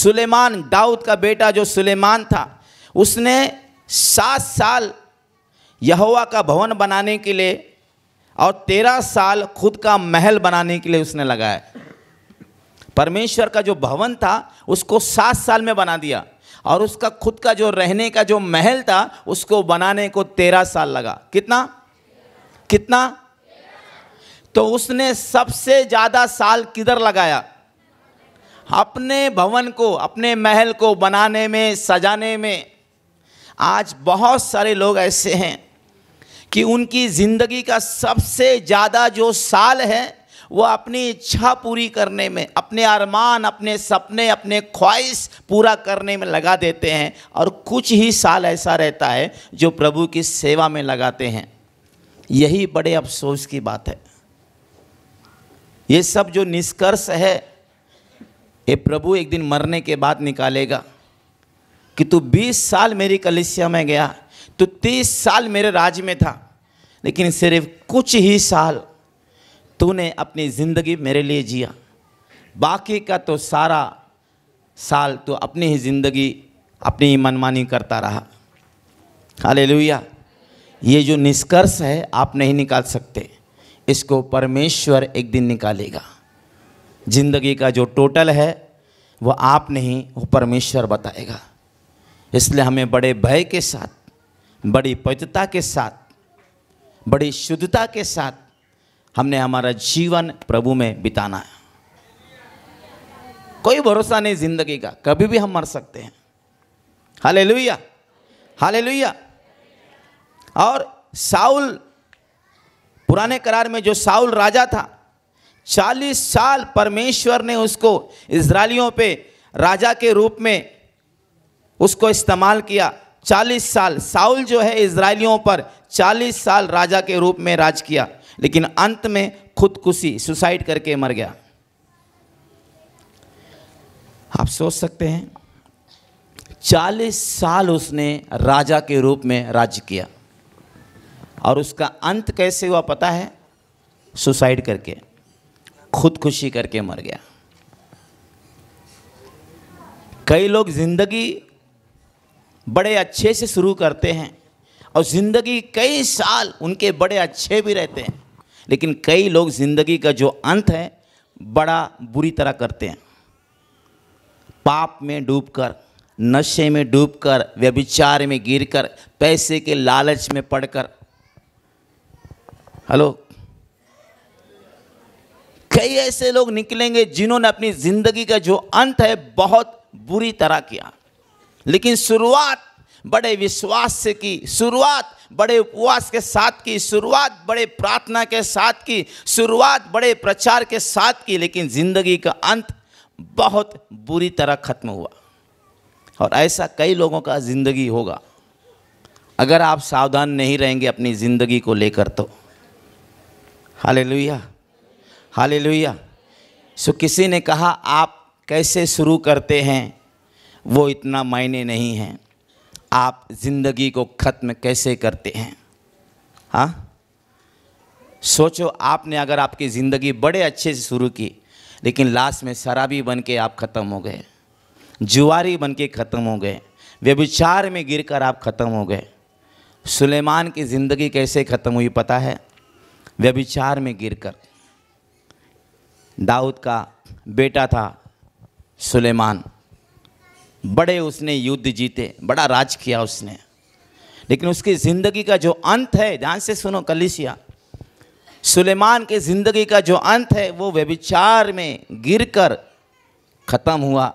सुलेमान दाऊद का बेटा जो सुलेमान था उसने सात साल यहोवा का भवन बनाने के लिए और तेरह साल खुद का महल बनाने के लिए उसने लगाया परमेश्वर का जो भवन था उसको सात साल में बना दिया और उसका खुद का जो रहने का जो महल था उसको बनाने को तेरह साल लगा कितना कितना तो उसने सबसे ज़्यादा साल किधर लगाया अपने भवन को अपने महल को बनाने में सजाने में आज बहुत सारे लोग ऐसे हैं कि उनकी ज़िंदगी का सबसे ज़्यादा जो साल है वो अपनी इच्छा पूरी करने में अपने अरमान अपने सपने अपने ख्वाहिश पूरा करने में लगा देते हैं और कुछ ही साल ऐसा रहता है जो प्रभु की सेवा में लगाते हैं यही बड़े अफसोस की बात है ये सब जो निष्कर्ष है ये प्रभु एक दिन मरने के बाद निकालेगा कि तू 20 साल मेरी कलिसिया में गया तू 30 साल मेरे राज्य में था लेकिन सिर्फ कुछ ही साल तूने अपनी ज़िंदगी मेरे लिए जिया बाकी का तो सारा साल तो अपनी ही ज़िंदगी अपनी ही मनमानी करता रहा हाले ये जो निष्कर्ष है आप नहीं निकाल सकते इसको परमेश्वर एक दिन निकालेगा ज़िंदगी का जो टोटल है वह आप नहीं वो परमेश्वर बताएगा इसलिए हमें बड़े भय के साथ बड़ी पवित्रता के साथ बड़ी शुद्धता के साथ हमने हमारा जीवन प्रभु में बिताना है कोई भरोसा नहीं जिंदगी का कभी भी हम मर सकते हैं हाले लुइया हाले लुइया और साउल पुराने करार में जो साउल राजा था चालीस साल परमेश्वर ने उसको इसराइलियों पे राजा के रूप में उसको इस्तेमाल किया 40 साल साउल जो है इसराइलियों पर 40 साल राजा के रूप में राज किया लेकिन अंत में खुदकुशी सुसाइड करके मर गया आप सोच सकते हैं 40 साल उसने राजा के रूप में राज्य किया और उसका अंत कैसे हुआ पता है सुसाइड करके खुदकुशी करके मर गया कई लोग जिंदगी बड़े अच्छे से शुरू करते हैं और ज़िंदगी कई साल उनके बड़े अच्छे भी रहते हैं लेकिन कई लोग ज़िंदगी का जो अंत है बड़ा बुरी तरह करते हैं पाप में डूबकर नशे में डूबकर व्यभिचार में गिरकर पैसे के लालच में पड़कर हेलो कई ऐसे लोग निकलेंगे जिन्होंने अपनी ज़िंदगी का जो अंत है बहुत बुरी तरह किया लेकिन शुरुआत बड़े विश्वास से की शुरुआत बड़े उपवास के साथ की शुरुआत बड़े प्रार्थना के साथ की शुरुआत बड़े प्रचार के साथ की लेकिन ज़िंदगी का अंत बहुत बुरी तरह खत्म हुआ और ऐसा कई लोगों का ज़िंदगी होगा अगर आप सावधान नहीं रहेंगे अपनी ज़िंदगी को लेकर तो हाले लुया हाले लुया सो किसी ने कहा आप कैसे शुरू करते हैं वो इतना मायने नहीं है आप जिंदगी को ख़त्म कैसे करते हैं हाँ सोचो आपने अगर आपकी ज़िंदगी बड़े अच्छे से शुरू की लेकिन लास्ट में शराबी बन के आप ख़त्म हो गए जुआरी बन के ख़त्म हो गए व्यभिचार में गिर कर आप ख़त्म हो गए सुलेमान की ज़िंदगी कैसे ख़त्म हुई पता है व्यभिचार में गिर कर दाऊद का बेटा था सुलेमान बड़े उसने युद्ध जीते बड़ा राज किया उसने लेकिन उसकी ज़िंदगी का जो अंत है ध्यान से सुनो कलिसिया सुलेमान के ज़िंदगी का जो अंत है वो व्यभिचार में गिरकर ख़त्म हुआ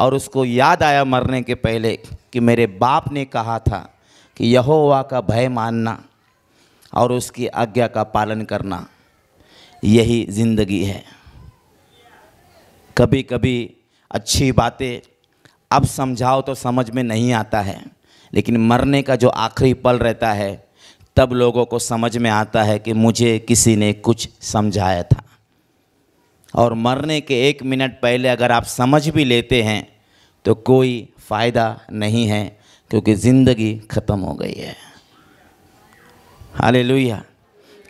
और उसको याद आया मरने के पहले कि मेरे बाप ने कहा था कि यहोवा का भय मानना और उसकी आज्ञा का पालन करना यही ज़िंदगी है कभी कभी अच्छी बातें अब समझाओ तो समझ में नहीं आता है लेकिन मरने का जो आखिरी पल रहता है तब लोगों को समझ में आता है कि मुझे किसी ने कुछ समझाया था और मरने के एक मिनट पहले अगर आप समझ भी लेते हैं तो कोई फ़ायदा नहीं है क्योंकि ज़िंदगी ख़त्म हो गई है हाले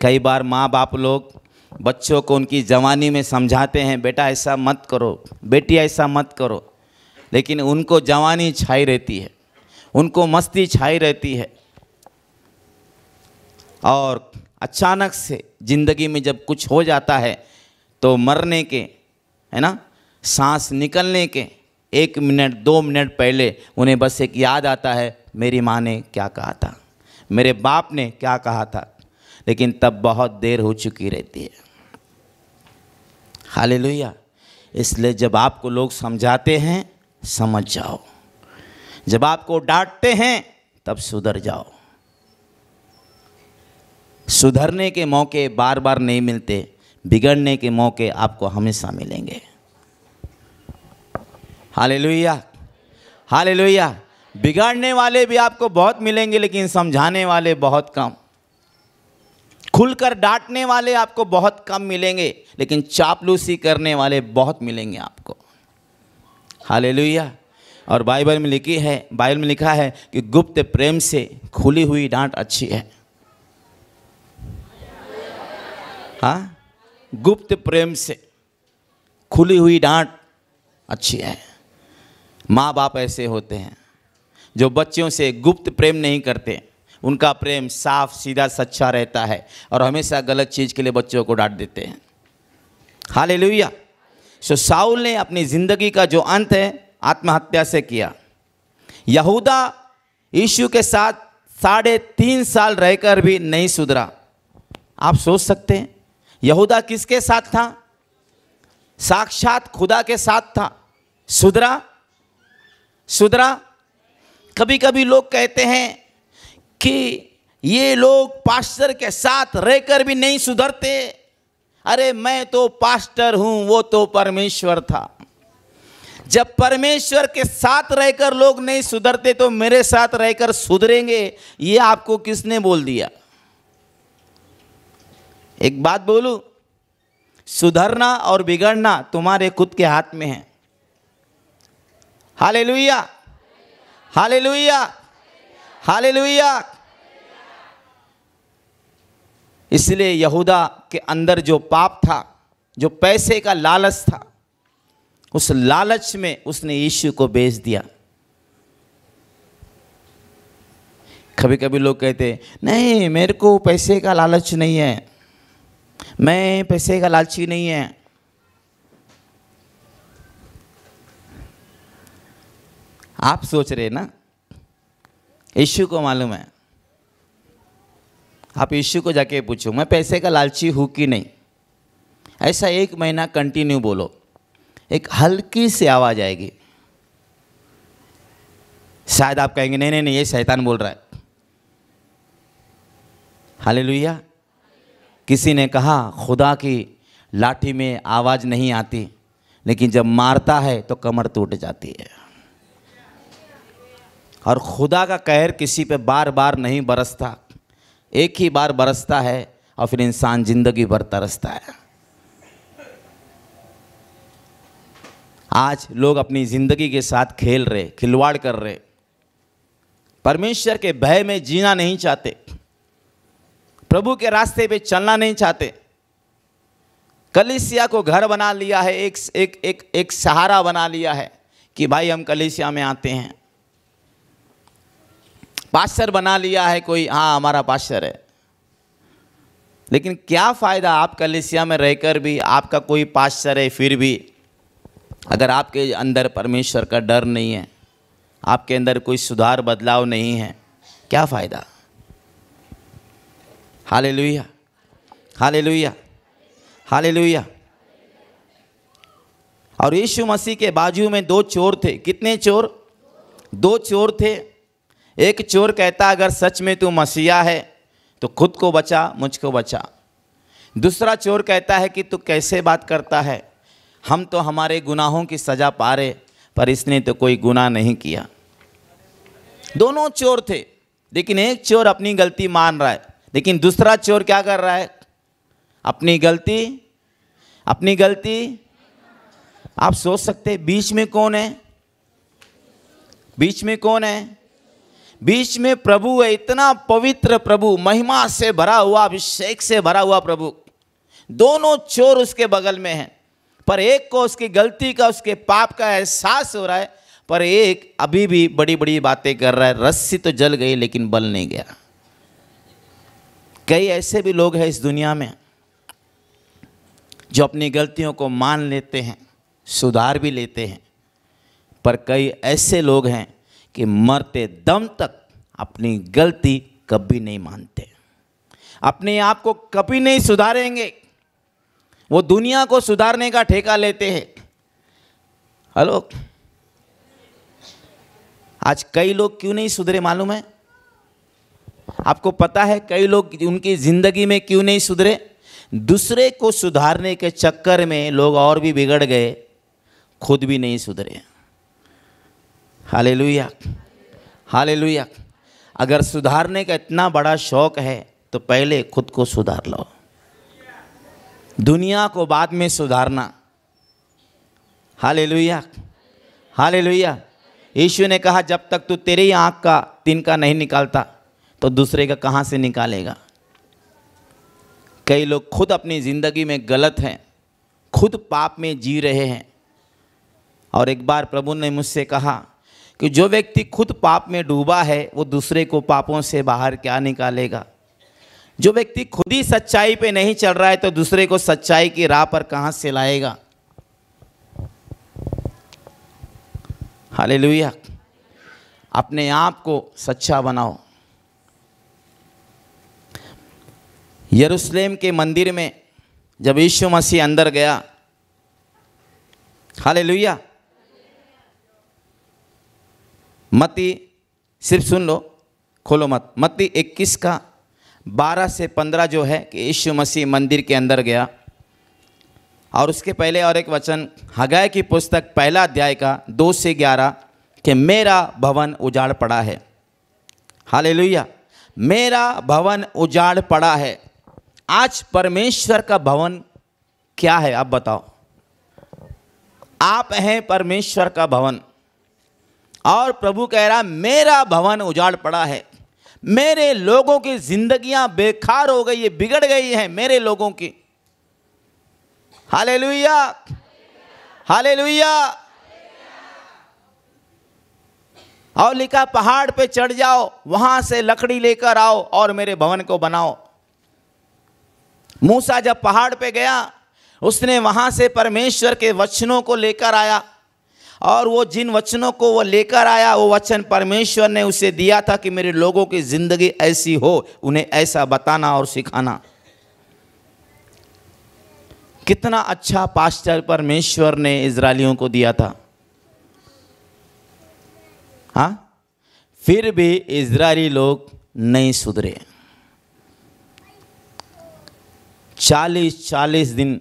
कई बार माँ बाप लोग बच्चों को उनकी जवानी में समझाते हैं बेटा ऐसा मत करो बेटी ऐसा मत करो लेकिन उनको जवानी छाई रहती है उनको मस्ती छाई रहती है और अचानक से ज़िंदगी में जब कुछ हो जाता है तो मरने के है ना सांस निकलने के एक मिनट दो मिनट पहले उन्हें बस एक याद आता है मेरी माँ ने क्या कहा था मेरे बाप ने क्या कहा था लेकिन तब बहुत देर हो चुकी रहती है हाल इसलिए जब आपको लोग समझाते हैं समझ जाओ जब आपको डांटते हैं तब सुधर जाओ सुधरने के मौके बार बार नहीं मिलते बिगड़ने के मौके आपको हमेशा मिलेंगे हाले लोहिया हाले लोहिया बिगाड़ने वाले भी आपको बहुत मिलेंगे लेकिन समझाने वाले बहुत कम खुलकर डांटने वाले आपको बहुत कम मिलेंगे लेकिन चापलूसी करने वाले बहुत मिलेंगे आपको हालेलुया और बाइबल में लिखी है बाइबल में लिखा है कि गुप्त प्रेम से खुली हुई डांट अच्छी है हाँ गुप्त प्रेम से खुली हुई डांट अच्छी है माँ बाप ऐसे होते हैं जो बच्चों से गुप्त प्रेम नहीं करते उनका प्रेम साफ सीधा सच्चा रहता है और हमेशा गलत चीज़ के लिए बच्चों को डांट देते हैं हालेलुया सो साउल ने अपनी ज़िंदगी का जो अंत है आत्महत्या से किया यहूदा यीशु के साथ साढ़े तीन साल रहकर भी नहीं सुधरा आप सोच सकते हैं यहूदा किसके साथ था साक्षात खुदा के साथ था सुधरा सुधरा कभी कभी लोग कहते हैं कि ये लोग पास्टर के साथ रहकर भी नहीं सुधरते अरे मैं तो पास्टर हूं वो तो परमेश्वर था जब परमेश्वर के साथ रहकर लोग नहीं सुधरते तो मेरे साथ रहकर सुधरेंगे ये आपको किसने बोल दिया एक बात बोलू सुधरना और बिगड़ना तुम्हारे खुद के हाथ में है हालेलुया हालेलुया हालेलुया इसलिए यहूदा के अंदर जो पाप था जो पैसे का लालच था उस लालच में उसने यीशु को बेच दिया कभी कभी लोग कहते नहीं मेरे को पैसे का लालच नहीं है मैं पैसे का लालची नहीं है आप सोच रहे ना यीशु को मालूम है आप यीशु को जाके पूछो मैं पैसे का लालची हूँ कि नहीं ऐसा एक महीना कंटिन्यू बोलो एक हल्की सी आवाज़ आएगी शायद आप कहेंगे नहीं नहीं नहीं ये शैतान बोल रहा है हाले लुया किसी ने कहा खुदा की लाठी में आवाज़ नहीं आती लेकिन जब मारता है तो कमर टूट जाती है और खुदा का कहर किसी पे बार बार नहीं बरसता एक ही बार बरसता है और फिर इंसान जिंदगी भर तरसता है आज लोग अपनी ज़िंदगी के साथ खेल रहे खिलवाड़ कर रहे परमेश्वर के भय में जीना नहीं चाहते प्रभु के रास्ते पे चलना नहीं चाहते कलिसिया को घर बना लिया है एक एक एक एक सहारा बना लिया है कि भाई हम कलिसिया में आते हैं पास्टर बना लिया है कोई हाँ हमारा पास्टर है लेकिन क्या फ़ायदा आप कलिसिया में रहकर भी आपका कोई पास्टर है फिर भी अगर आपके अंदर परमेश्वर का डर नहीं है आपके अंदर कोई सुधार बदलाव नहीं है क्या फ़ायदा हाल लुया हाल लुया हाल लुया और यीशु मसीह के बाजू में दो चोर थे कितने चोर दो चोर थे एक चोर कहता अगर सच में तू मसीहा है तो खुद को बचा मुझको बचा दूसरा चोर कहता है कि तू कैसे बात करता है हम तो हमारे गुनाहों की सज़ा पा रहे पर इसने तो कोई गुनाह नहीं किया दोनों चोर थे लेकिन एक चोर अपनी गलती मान रहा है लेकिन दूसरा चोर क्या कर रहा है अपनी गलती अपनी गलती आप सोच सकते बीच में कौन है बीच में कौन है बीच में प्रभु है इतना पवित्र प्रभु महिमा से भरा हुआ अभिषेक से भरा हुआ प्रभु दोनों चोर उसके बगल में हैं पर एक को उसकी गलती का उसके पाप का एहसास हो रहा है पर एक अभी भी बड़ी बड़ी बातें कर रहा है रस्सी तो जल गई लेकिन बल नहीं गया कई ऐसे भी लोग हैं इस दुनिया में जो अपनी गलतियों को मान लेते हैं सुधार भी लेते हैं पर कई ऐसे लोग हैं कि मरते दम तक अपनी गलती कभी नहीं मानते अपने आप को कभी नहीं सुधारेंगे वो दुनिया को सुधारने का ठेका लेते हैं हेलो आज कई लोग क्यों नहीं सुधरे मालूम है आपको पता है कई लोग उनकी ज़िंदगी में क्यों नहीं सुधरे दूसरे को सुधारने के चक्कर में लोग और भी बिगड़ गए खुद भी नहीं सुधरे हालेलुया हालेलुया अगर सुधारने का इतना बड़ा शौक है तो पहले खुद को सुधार लो दुनिया को बाद में सुधारना हालेलुया हालेलुया यीशु ने कहा जब तक तू तेरे ही आँख का तिनका नहीं निकालता तो दूसरे का कहाँ से निकालेगा कई लोग खुद अपनी ज़िंदगी में गलत हैं खुद पाप में जी रहे हैं और एक बार प्रभु ने मुझसे कहा कि जो व्यक्ति खुद पाप में डूबा है वो दूसरे को पापों से बाहर क्या निकालेगा जो व्यक्ति खुद ही सच्चाई पे नहीं चल रहा है तो दूसरे को सच्चाई की राह पर कहाँ से लाएगा हाले अपने आप को सच्चा बनाओ यरूशलेम के मंदिर में जब यीशु मसीह अंदर गया हाले मत्ती सिर्फ सुन लो खोलो मत मत्ती इक्कीस का बारह से पंद्रह जो है कि यीशु मसीह मंदिर के अंदर गया और उसके पहले और एक वचन हगाय की पुस्तक पहला अध्याय का दो से ग्यारह कि मेरा भवन उजाड़ पड़ा है हालेलुया मेरा भवन उजाड़ पड़ा है आज परमेश्वर का भवन क्या है आप बताओ आप हैं परमेश्वर का भवन और प्रभु कह रहा मेरा भवन उजाड़ पड़ा है मेरे लोगों की जिंदगियां बेकार हो गई है बिगड़ गई हैं मेरे लोगों की हाले लुइया हाले और लिखा पहाड़ पे चढ़ जाओ वहां से लकड़ी लेकर आओ और मेरे भवन को बनाओ मूसा जब पहाड़ पे गया उसने वहां से परमेश्वर के वचनों को लेकर आया और वो जिन वचनों को वो लेकर आया वो वचन परमेश्वर ने उसे दिया था कि मेरे लोगों की ज़िंदगी ऐसी हो उन्हें ऐसा बताना और सिखाना कितना अच्छा पास्टर परमेश्वर ने इसराइलियों को दिया था हा फिर भी इसराइली लोग नहीं सुधरे चालीस चालीस दिन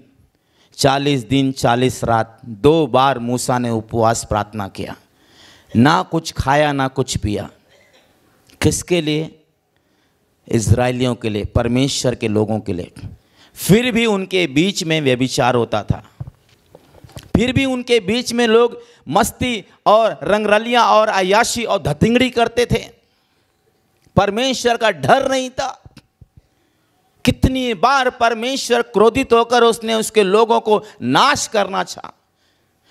चालीस दिन चालीस रात दो बार मूसा ने उपवास प्रार्थना किया ना कुछ खाया ना कुछ पिया किसके लिए इसराइलियों के लिए परमेश्वर के लोगों के लिए फिर भी उनके बीच में व्यभिचार होता था फिर भी उनके बीच में लोग मस्ती और रंगरलियाँ और अयाशी और धतिंगड़ी करते थे परमेश्वर का डर नहीं था कितनी बार परमेश्वर क्रोधित होकर उसने उसके लोगों को नाश करना चाह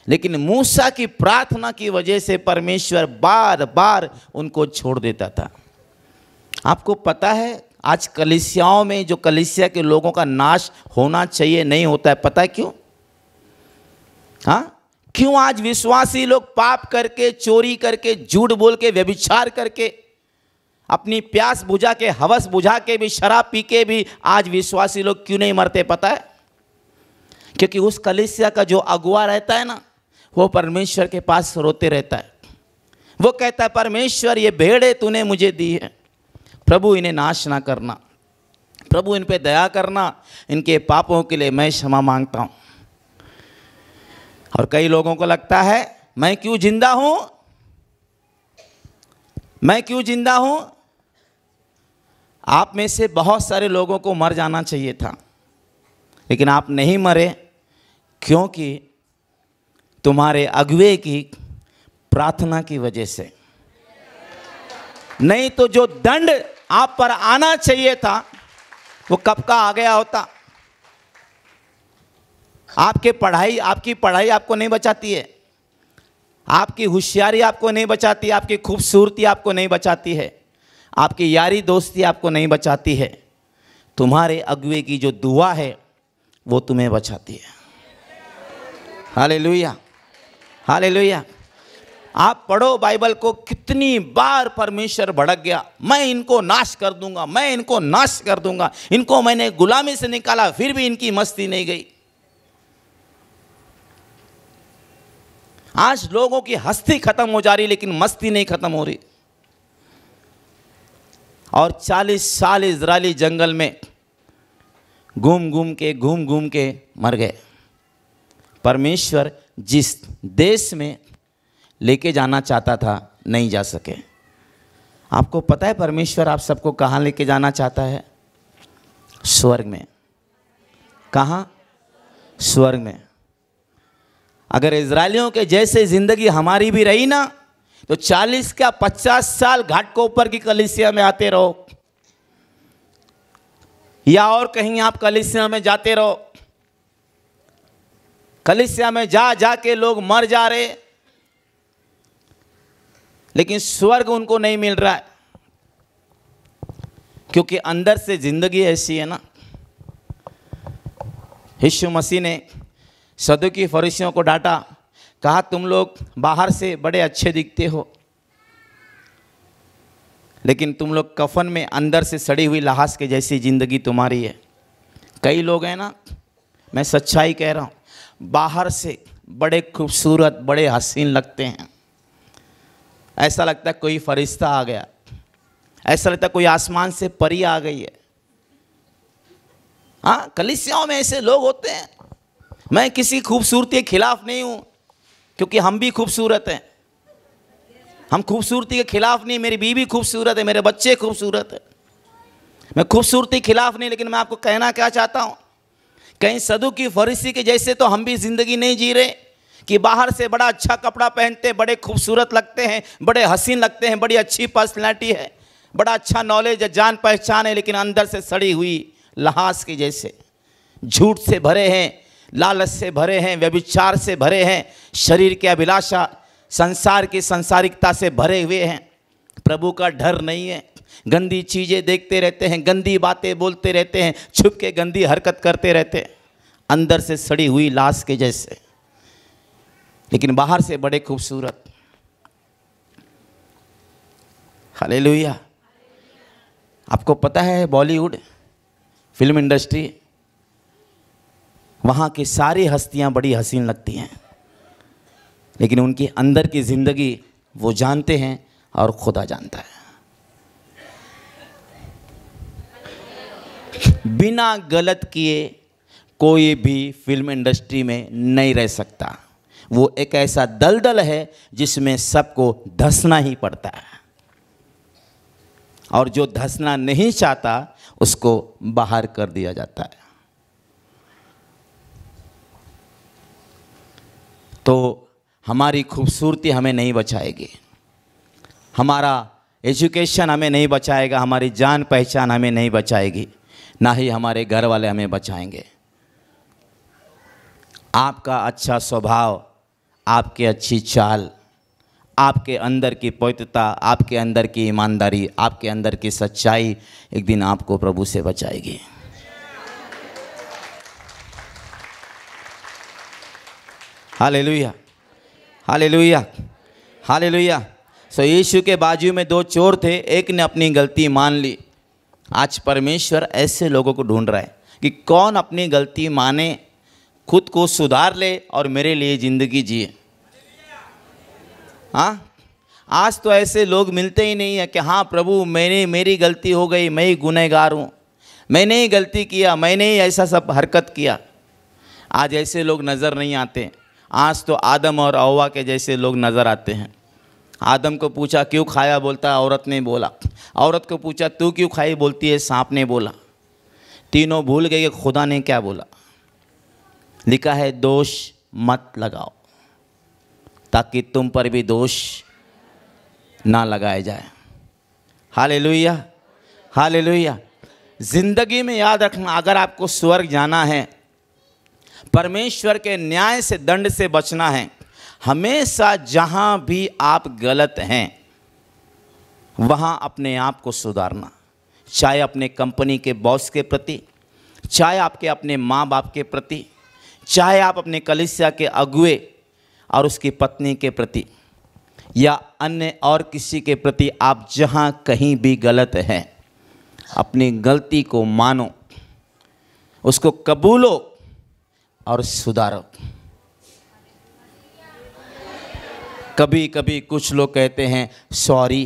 लेकिन मूसा की प्रार्थना की वजह से परमेश्वर बार बार उनको छोड़ देता था आपको पता है आज कलिसियाओं में जो कलिसिया के लोगों का नाश होना चाहिए नहीं होता है पता है क्यों हाँ क्यों आज विश्वासी लोग पाप करके चोरी करके झूठ बोल के व्यभिचार करके अपनी प्यास बुझा के हवस बुझा के भी शराब पी के भी आज विश्वासी लोग क्यों नहीं मरते पता है क्योंकि उस कलिसिया का जो अगुआ रहता है ना वो परमेश्वर के पास रोते रहता है वो कहता है परमेश्वर ये भेड़े तूने मुझे दी है प्रभु इन्हें नाश ना करना प्रभु इन पे दया करना इनके पापों के लिए मैं क्षमा मांगता हूँ और कई लोगों को लगता है मैं क्यों जिंदा हूँ मैं क्यों जिंदा हूँ आप में से बहुत सारे लोगों को मर जाना चाहिए था लेकिन आप नहीं मरे क्योंकि तुम्हारे अगुए की प्रार्थना की वजह से नहीं तो जो दंड आप पर आना चाहिए था वो कब का आ गया होता आपके पढ़ाई आपकी पढ़ाई आपको नहीं बचाती है आपकी होशियारी आपको नहीं बचाती आपकी खूबसूरती आपको नहीं बचाती है आपकी यारी दोस्ती आपको नहीं बचाती है तुम्हारे अगुए की जो दुआ है वो तुम्हें बचाती है हाले लुया हाले लुया आप पढ़ो बाइबल को कितनी बार परमेश्वर भड़क गया मैं इनको नाश कर दूंगा मैं इनको नाश कर दूंगा इनको मैंने गुलामी से निकाला फिर भी इनकी मस्ती नहीं गई आज लोगों की हस्ती खत्म हो जा रही लेकिन मस्ती नहीं खत्म हो रही और 40 साल इसराइली जंगल में घूम घूम के घूम घूम के मर गए परमेश्वर जिस देश में लेके जाना चाहता था नहीं जा सके आपको पता है परमेश्वर आप सबको कहाँ लेके जाना चाहता है स्वर्ग में कहाँ स्वर्ग में अगर इसराइलियों के जैसे ज़िंदगी हमारी भी रही ना तो 40 का 50 साल घाट को ऊपर की कलिसिया में आते रहो या और कहीं आप कलिसिया में जाते रहो कलिसिया में जा जा के लोग मर जा रहे लेकिन स्वर्ग उनको नहीं मिल रहा है क्योंकि अंदर से जिंदगी ऐसी है ना यशु मसीह ने सदु की फरिशियों को डांटा कहा तुम लोग बाहर से बड़े अच्छे दिखते हो लेकिन तुम लोग कफन में अंदर से सड़ी हुई लहास के जैसी ज़िंदगी तुम्हारी है कई लोग हैं ना मैं सच्चाई कह रहा हूँ बाहर से बड़े खूबसूरत बड़े हसीन लगते हैं ऐसा लगता है कोई फरिश्ता आ गया ऐसा लगता है कोई आसमान से परी आ गई है हाँ कलिसियाओं में ऐसे लोग होते हैं मैं किसी खूबसूरती के खिलाफ नहीं हूँ क्योंकि हम भी खूबसूरत हैं हम खूबसूरती के खिलाफ नहीं मेरी बीवी खूबसूरत है मेरे बच्चे खूबसूरत है मैं खूबसूरती के खिलाफ नहीं लेकिन मैं आपको कहना क्या चाहता हूँ कहीं सदु की फरिसी के जैसे तो हम भी ज़िंदगी नहीं जी रहे कि बाहर से बड़ा अच्छा कपड़ा पहनते बड़े खूबसूरत लगते हैं बड़े हसीन लगते हैं बड़ी अच्छी पर्सनैलिटी है बड़ा अच्छा नॉलेज है जान पहचान है लेकिन अंदर से सड़ी हुई लहास के जैसे झूठ से भरे हैं लालच से भरे हैं व्यभिचार से भरे हैं शरीर के अभिलाषा संसार की संसारिकता से भरे हुए हैं प्रभु का डर नहीं है गंदी चीज़ें देखते रहते हैं गंदी बातें बोलते रहते हैं छुप के गंदी हरकत करते रहते हैं अंदर से सड़ी हुई लाश के जैसे लेकिन बाहर से बड़े खूबसूरत हाले आपको पता है बॉलीवुड फिल्म इंडस्ट्री वहाँ की सारी हस्तियाँ बड़ी हसीन लगती हैं लेकिन उनके अंदर की ज़िंदगी वो जानते हैं और खुदा जानता है बिना गलत किए कोई भी फिल्म इंडस्ट्री में नहीं रह सकता वो एक ऐसा दलदल है जिसमें सबको धसना ही पड़ता है और जो धसना नहीं चाहता उसको बाहर कर दिया जाता है तो हमारी खूबसूरती हमें नहीं बचाएगी हमारा एजुकेशन हमें नहीं बचाएगा हमारी जान पहचान हमें नहीं बचाएगी ना ही हमारे घर वाले हमें बचाएंगे आपका अच्छा स्वभाव आपकी अच्छी चाल आपके अंदर की पवित्रता आपके अंदर की ईमानदारी आपके अंदर की सच्चाई एक दिन आपको प्रभु से बचाएगी hallelujah hallelujah hallelujah so Yeshu के बाजू में दो चोर थे एक ने अपनी गलती मान ली आज परमेश्वर ऐसे लोगों को ढूंढ रहा है कि कौन अपनी गलती माने खुद को सुधार ले और मेरे लिए ज़िंदगी जिए हाँ आज तो ऐसे लोग मिलते ही नहीं है कि हाँ प्रभु मैंने मेरी गलती हो गई मैं ही गुनहगार हूँ मैंने ही गलती किया मैंने ही ऐसा सब हरकत किया आज ऐसे लोग नज़र नहीं आते आज तो आदम और अवा के जैसे लोग नज़र आते हैं आदम को पूछा क्यों खाया बोलता औरत ने बोला औरत को पूछा तू क्यों खाई बोलती है सांप ने बोला तीनों भूल गए कि खुदा ने क्या बोला लिखा है दोष मत लगाओ ताकि तुम पर भी दोष ना लगाया जाए हाल लोहिया हाले लोहिया ज़िंदगी में याद रखना अगर आपको स्वर्ग जाना है परमेश्वर के न्याय से दंड से बचना है हमेशा जहाँ भी आप गलत हैं वहाँ अपने आप को सुधारना चाहे अपने कंपनी के बॉस के प्रति चाहे आपके अपने माँ बाप के प्रति चाहे आप अपने कलिसिया के अगुए और उसकी पत्नी के प्रति या अन्य और किसी के प्रति आप जहाँ कहीं भी गलत हैं अपनी गलती को मानो उसको कबूलो और सुधारक कभी कभी कुछ लोग कहते हैं सॉरी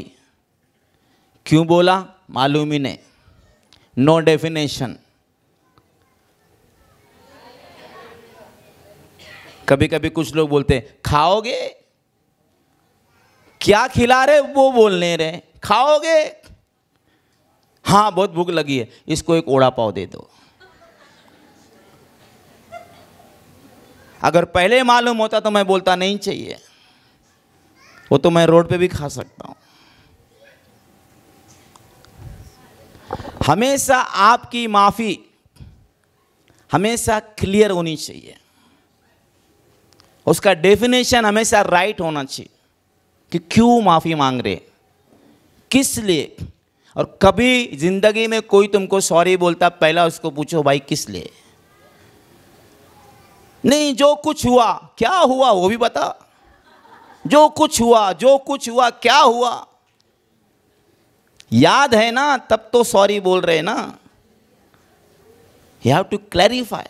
क्यों बोला मालूम ही नहीं नो डेफिनेशन कभी कभी कुछ लोग बोलते हैं खाओगे क्या खिला रहे वो बोल नहीं रहे खाओगे हाँ बहुत भूख लगी है इसको एक ओड़ा पाव दे दो अगर पहले मालूम होता तो मैं बोलता नहीं चाहिए वो तो मैं रोड पे भी खा सकता हूं हमेशा आपकी माफ़ी हमेशा क्लियर होनी चाहिए उसका डेफिनेशन हमेशा राइट होना चाहिए कि क्यों माफ़ी मांग रहे किस लिए और कभी ज़िंदगी में कोई तुमको सॉरी बोलता पहला उसको पूछो भाई किस लिए नहीं जो कुछ हुआ क्या हुआ वो भी बता जो कुछ हुआ जो कुछ हुआ क्या हुआ याद है ना तब तो सॉरी बोल रहे ना यू हैव टू क्लैरिफाई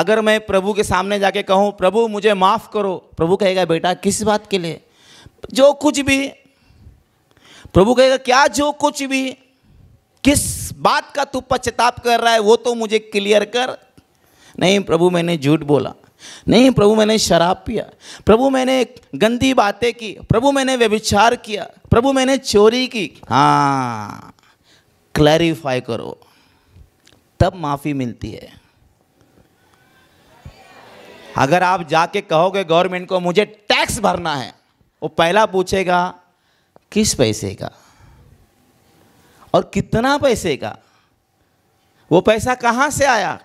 अगर मैं प्रभु के सामने जाके कहूं प्रभु मुझे माफ़ करो प्रभु कहेगा बेटा किस बात के लिए जो कुछ भी प्रभु कहेगा क्या जो कुछ भी किस बात का तू पश्चाताप कर रहा है वो तो मुझे क्लियर कर नहीं प्रभु मैंने झूठ बोला नहीं प्रभु मैंने शराब पिया प्रभु मैंने गंदी बातें की प्रभु मैंने व्यभिचार किया प्रभु मैंने चोरी की हाँ क्लैरिफाई करो तब माफ़ी मिलती है अगर आप जाके कहोगे गवर्नमेंट को मुझे टैक्स भरना है वो पहला पूछेगा किस पैसे का और कितना पैसे का वो पैसा कहाँ से आया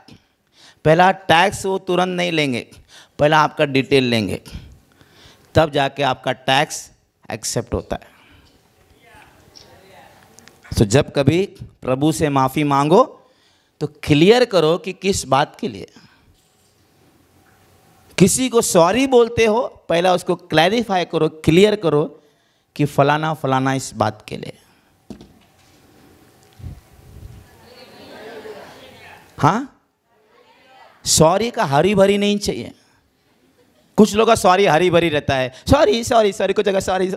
पहला टैक्स वो तुरंत नहीं लेंगे पहला आपका डिटेल लेंगे तब जाके आपका टैक्स एक्सेप्ट होता है तो जब कभी प्रभु से माफ़ी मांगो तो क्लियर करो कि किस बात के लिए किसी को सॉरी बोलते हो पहला उसको क्लैरिफाई करो क्लियर करो कि फलाना फलाना इस बात के लिए हाँ सॉरी का हरी भरी नहीं चाहिए कुछ लोग का सॉरी हरी भरी रहता है सॉरी सॉरी सॉरी कुछ जगह sorry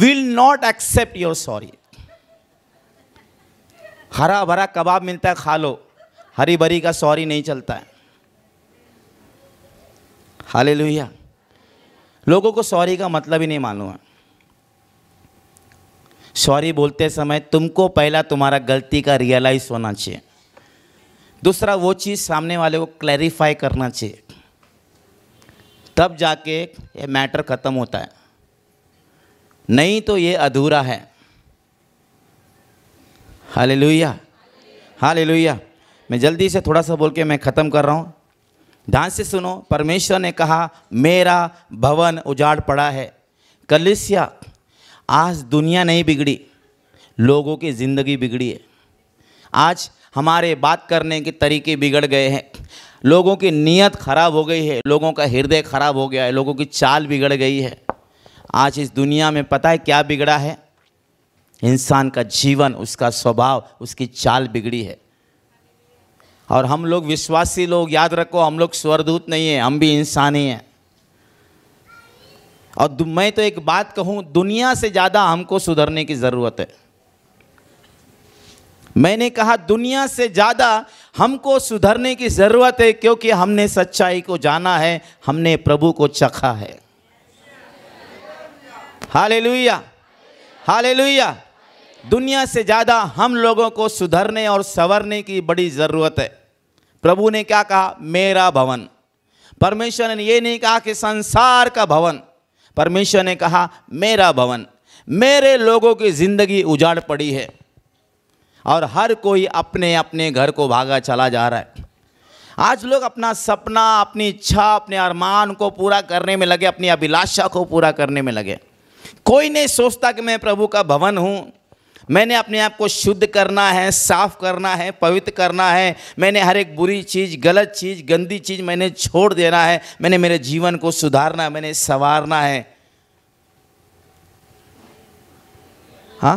will not accept your sorry हरा भरा कबाब मिलता है खा लो हरी भरी का सॉरी नहीं चलता है हाले लोहिया लोगों को सॉरी का मतलब ही नहीं मालूम है सॉरी बोलते समय तुमको पहला तुम्हारा गलती का रियलाइज़ होना चाहिए दूसरा वो चीज़ सामने वाले को क्लैरिफाई करना चाहिए तब जाके ये मैटर ख़त्म होता है नहीं तो ये अधूरा है हाले लुया हाले लुया मैं जल्दी से थोड़ा सा बोल के मैं ख़त्म कर रहा हूँ ध्यान से सुनो परमेश्वर ने कहा मेरा भवन उजाड़ पड़ा है कलिसिया आज दुनिया नहीं बिगड़ी लोगों की ज़िंदगी बिगड़ी है आज हमारे बात करने के तरीके बिगड़ गए हैं लोगों की नीयत खराब हो गई है लोगों का हृदय खराब हो गया है लोगों की चाल बिगड़ गई है आज इस दुनिया में पता है क्या बिगड़ा है इंसान का जीवन उसका स्वभाव उसकी चाल बिगड़ी है और हम लोग विश्वासी लोग याद रखो हम लोग स्वरदूत नहीं हैं हम भी इंसान ही हैं और मैं तो एक बात कहूँ दुनिया से ज़्यादा हमको सुधरने की ज़रूरत है मैंने कहा दुनिया से ज़्यादा हमको सुधरने की ज़रूरत है क्योंकि हमने सच्चाई को जाना है हमने प्रभु को चखा है हालेलुया हालेलुया हाले दुनिया से ज़्यादा हम लोगों को सुधरने और संवरने की बड़ी ज़रूरत है प्रभु ने क्या कहा मेरा भवन परमेश्वर ने ये नहीं कहा कि संसार का भवन परमेश्वर ने कहा मेरा भवन मेरे लोगों की ज़िंदगी उजाड़ पड़ी है और हर कोई अपने अपने घर को भागा चला जा रहा है आज लोग अपना सपना अपनी इच्छा अपने अरमान को पूरा करने में लगे अपनी अभिलाषा को पूरा करने में लगे कोई नहीं सोचता कि मैं प्रभु का भवन हूँ मैंने अपने आप को शुद्ध करना है साफ करना है पवित्र करना है मैंने हर एक बुरी चीज़ गलत चीज़ गंदी चीज़ मैंने छोड़ देना है मैंने मेरे जीवन को सुधारना है मैंने संवारना है हाँ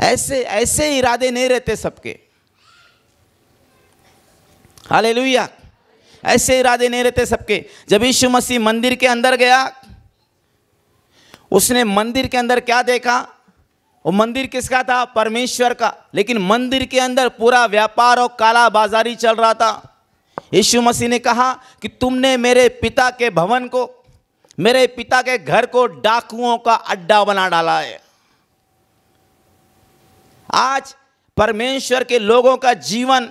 ऐसे ऐसे इरादे नहीं रहते सबके हाल ऐसे इरादे नहीं रहते सबके जब यीशु मसीह मंदिर के अंदर गया उसने मंदिर के अंदर क्या देखा वो मंदिर किसका था परमेश्वर का लेकिन मंदिर के अंदर पूरा व्यापार और काला बाजारी चल रहा था यीशु मसीह ने कहा कि तुमने मेरे पिता के भवन को मेरे पिता के घर को डाकुओं का अड्डा बना डाला है आज परमेश्वर के लोगों का जीवन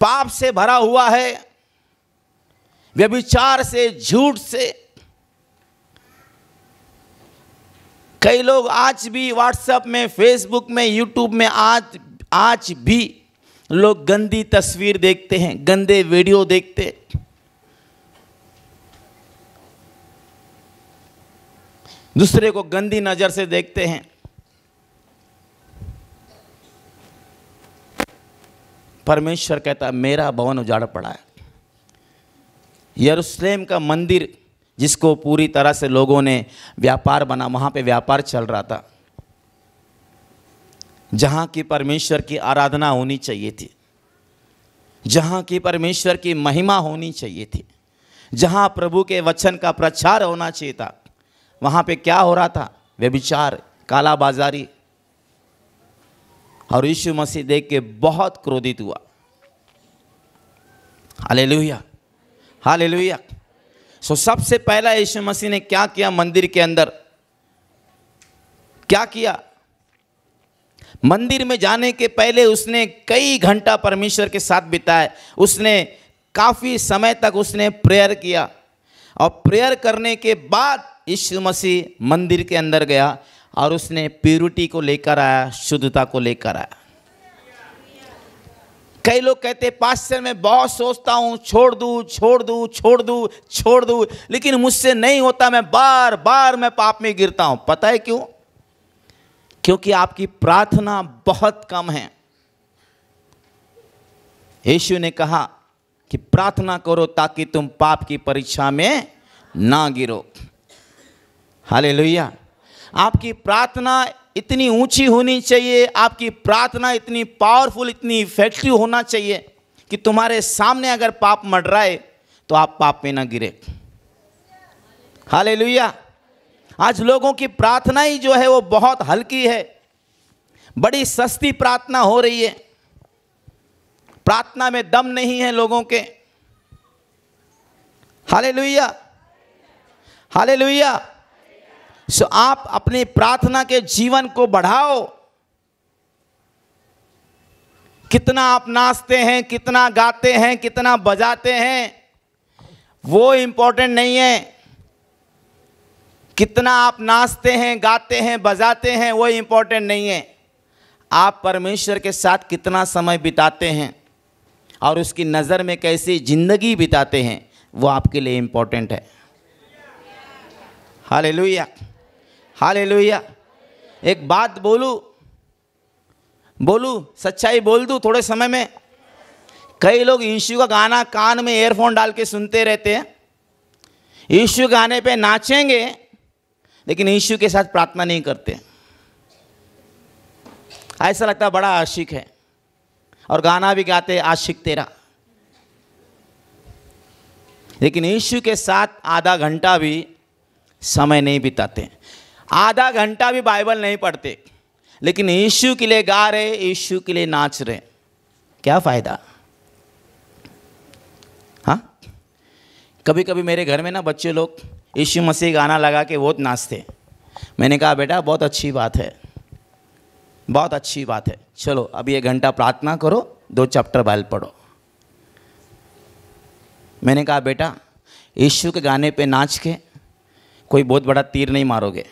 पाप से भरा हुआ है व्यभिचार से झूठ से कई लोग आज भी व्हाट्सएप में फेसबुक में यूट्यूब में आज आज भी लोग गंदी तस्वीर देखते हैं गंदे वीडियो देखते दूसरे को गंदी नज़र से देखते हैं परमेश्वर कहता है मेरा भवन उजाड़ पड़ा है यरूशलेम का मंदिर जिसको पूरी तरह से लोगों ने व्यापार बना वहाँ पे व्यापार चल रहा था जहाँ की परमेश्वर की आराधना होनी चाहिए थी जहाँ की परमेश्वर की महिमा होनी चाहिए थी जहाँ प्रभु के वचन का प्रचार होना चाहिए था वहाँ पे क्या हो रहा था व्यभिचार काला बाजारी और यीशु मसीह देख के बहुत क्रोधित हुआ हाले लोहिया हाले लोहिया सो सबसे पहला यीशु मसीह ने क्या किया मंदिर के अंदर क्या किया मंदिर में जाने के पहले उसने कई घंटा परमेश्वर के साथ बिताए उसने काफ़ी समय तक उसने प्रेयर किया और प्रेयर करने के बाद यीशु मसीह मंदिर के अंदर गया और उसने प्योरिटी को लेकर आया शुद्धता को लेकर आया कई लोग कहते पास्टर मैं बहुत सोचता हूँ छोड़ दूँ छोड़ दूँ छोड़ दूँ छोड़ दूँ लेकिन मुझसे नहीं होता मैं बार बार मैं पाप में गिरता हूँ पता है क्यों क्योंकि आपकी प्रार्थना बहुत कम है यीशु ने कहा कि प्रार्थना करो ताकि तुम पाप की परीक्षा में ना गिरो हाले लोहिया आपकी प्रार्थना इतनी ऊंची होनी चाहिए आपकी प्रार्थना इतनी पावरफुल इतनी इफेक्टिव होना चाहिए कि तुम्हारे सामने अगर पाप मर रहा है तो आप पाप में ना गिरे हाले आज लोगों की प्रार्थना ही जो है वो बहुत हल्की है बड़ी सस्ती प्रार्थना हो रही है प्रार्थना में दम नहीं है लोगों के हाले लुइया हाले लुइया सो आप अपने प्रार्थना के जीवन को बढ़ाओ कितना आप नाचते हैं कितना गाते हैं कितना बजाते हैं वो इम्पोर्टेंट नहीं है कितना आप नाचते हैं गाते हैं बजाते हैं वो इम्पोर्टेंट नहीं है आप परमेश्वर के साथ कितना समय बिताते हैं और उसकी नज़र में कैसी ज़िंदगी बिताते हैं वो आपके लिए इम्पोर्टेंट है हालेलुया हाल एक बात बोलूँ बोलूँ सच्चाई बोल दूँ थोड़े समय में कई लोग यीशु का गाना कान में एयरफोन डाल के सुनते रहते हैं यीशु गाने पे नाचेंगे लेकिन यीशु के साथ प्रार्थना नहीं करते ऐसा लगता बड़ा आशिक है और गाना भी गाते आशिक तेरा लेकिन यीशु के साथ आधा घंटा भी समय नहीं बिताते आधा घंटा भी बाइबल नहीं पढ़ते लेकिन यीशु के लिए गा रहे यीशु के लिए नाच रहे क्या फ़ायदा हाँ कभी कभी मेरे घर में ना बच्चे लोग यीशु मसीह गाना लगा के बहुत नाचते मैंने कहा बेटा बहुत अच्छी बात है बहुत अच्छी बात है चलो अभी एक घंटा प्रार्थना करो दो चैप्टर बाइल पढ़ो मैंने कहा बेटा यीशु के गाने पे नाच के कोई बहुत बड़ा तीर नहीं मारोगे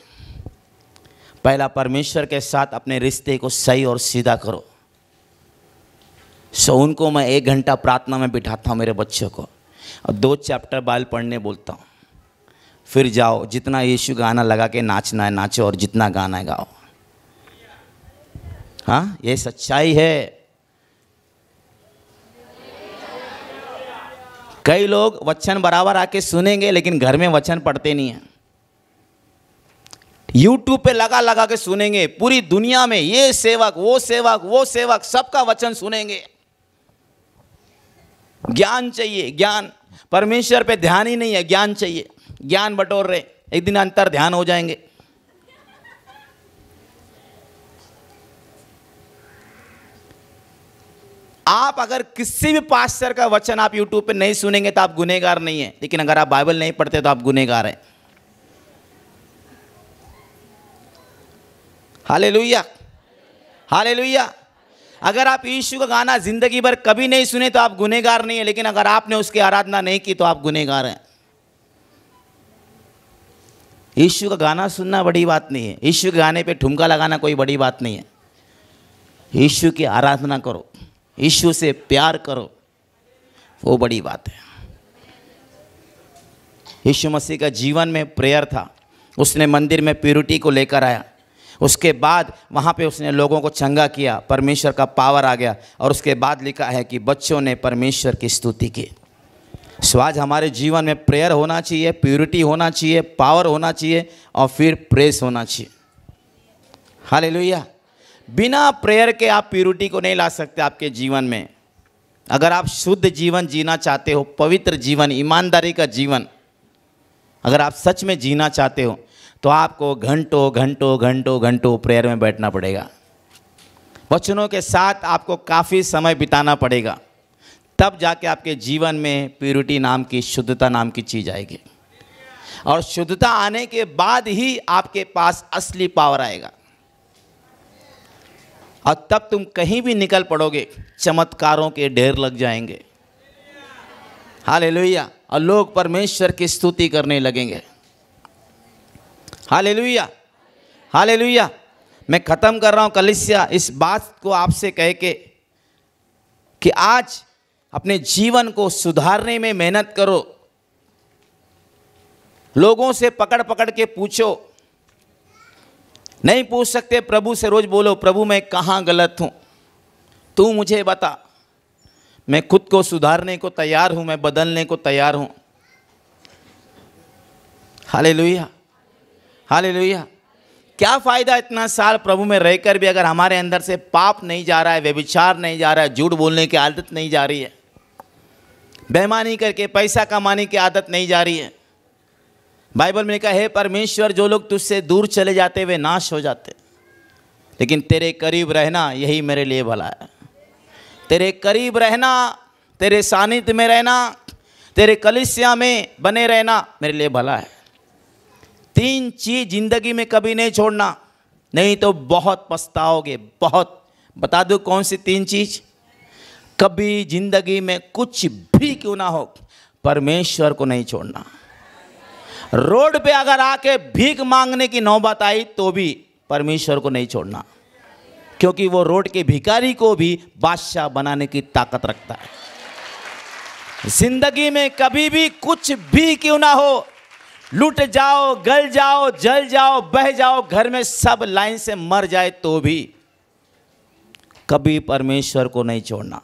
पहला परमेश्वर के साथ अपने रिश्ते को सही और सीधा करो सो उनको मैं एक घंटा प्रार्थना में बिठाता हूँ मेरे बच्चों को और दो चैप्टर बाइल पढ़ने बोलता हूँ फिर जाओ जितना यीशु गाना लगा के नाचना है नाचो और जितना गाना है गाओ हाँ ये सच्चाई है कई लोग वचन बराबर आके सुनेंगे लेकिन घर में वचन पढ़ते नहीं हैं यूट्यूब पे लगा लगा के सुनेंगे पूरी दुनिया में ये सेवक वो सेवक वो सेवक सबका वचन सुनेंगे ज्ञान चाहिए ज्ञान परमेश्वर पे ध्यान ही नहीं है ज्ञान चाहिए ज्ञान बटोर रहे एक दिन अंतर ध्यान हो जाएंगे आप अगर किसी भी पास्टर का वचन आप यूट्यूब पे नहीं सुनेंगे तो आप गुनेगार नहीं है लेकिन अगर आप बाइबल नहीं पढ़ते तो आप गुनेगार हैं हाले लुइया हाले लुइया अगर आप यीशु का गाना ज़िंदगी भर कभी नहीं सुने तो आप गुनेगार नहीं है लेकिन अगर आपने उसकी आराधना नहीं की तो आप गुनेगार हैं यीशु का गाना सुनना बड़ी बात नहीं है यीशु के गाने पे ठुमका लगाना कोई बड़ी बात नहीं है यीशु की आराधना करो यीशु से प्यार करो वो बड़ी बात है यीशु मसीह का जीवन में प्रेयर था उसने मंदिर में प्योरिटी को लेकर आया उसके बाद वहाँ पे उसने लोगों को चंगा किया परमेश्वर का पावर आ गया और उसके बाद लिखा है कि बच्चों ने परमेश्वर की स्तुति की स्वाज हमारे जीवन में प्रेयर होना चाहिए प्योरिटी होना चाहिए पावर होना चाहिए और फिर प्रेस होना चाहिए हाल बिना प्रेयर के आप प्योरिटी को नहीं ला सकते आपके जीवन में अगर आप शुद्ध जीवन जीना चाहते हो पवित्र जीवन ईमानदारी का जीवन अगर आप सच में जीना चाहते हो तो आपको घंटों घंटों घंटों घंटों प्रेयर में बैठना पड़ेगा वचनों के साथ आपको काफ़ी समय बिताना पड़ेगा तब जाके आपके जीवन में प्योरिटी नाम की शुद्धता नाम की चीज़ आएगी और शुद्धता आने के बाद ही आपके पास असली पावर आएगा और तब तुम कहीं भी निकल पड़ोगे चमत्कारों के ढेर लग जाएंगे हाल और लोग परमेश्वर की स्तुति करने लगेंगे ले हालेलुया मैं ख़त्म कर रहा हूँ कलिसिया इस बात को आपसे कह के कि आज अपने जीवन को सुधारने में मेहनत करो लोगों से पकड़ पकड़ के पूछो नहीं पूछ सकते प्रभु से रोज़ बोलो प्रभु मैं कहाँ गलत हूँ तू मुझे बता मैं खुद को सुधारने को तैयार हूँ मैं बदलने को तैयार हूँ हालेलुया हालेलुया क्या फ़ायदा इतना साल प्रभु में रहकर भी अगर हमारे अंदर से पाप नहीं जा रहा है व्यभिचार नहीं जा रहा है झूठ बोलने की आदत नहीं जा रही है बेमानी करके पैसा कमाने की आदत नहीं जा रही है बाइबल में कहा है परमेश्वर जो लोग तुझसे दूर चले जाते वे नाश हो जाते लेकिन तेरे करीब रहना यही मेरे लिए भला है तेरे करीब रहना तेरे सानिध्य में रहना तेरे कलिसिया में बने रहना मेरे लिए भला है तीन चीज जिंदगी में कभी नहीं छोड़ना नहीं तो बहुत पछताओगे बहुत बता दो कौन सी तीन चीज कभी जिंदगी में कुछ भी क्यों ना हो परमेश्वर को नहीं छोड़ना रोड पे अगर आके भीख मांगने की नौबत आई तो भी परमेश्वर को नहीं छोड़ना क्योंकि वो रोड के भिखारी को भी बादशाह बनाने की ताकत रखता है जिंदगी में कभी भी कुछ भी क्यों ना हो लूट जाओ गल जाओ जल जाओ बह जाओ घर में सब लाइन से मर जाए तो भी कभी परमेश्वर को नहीं छोड़ना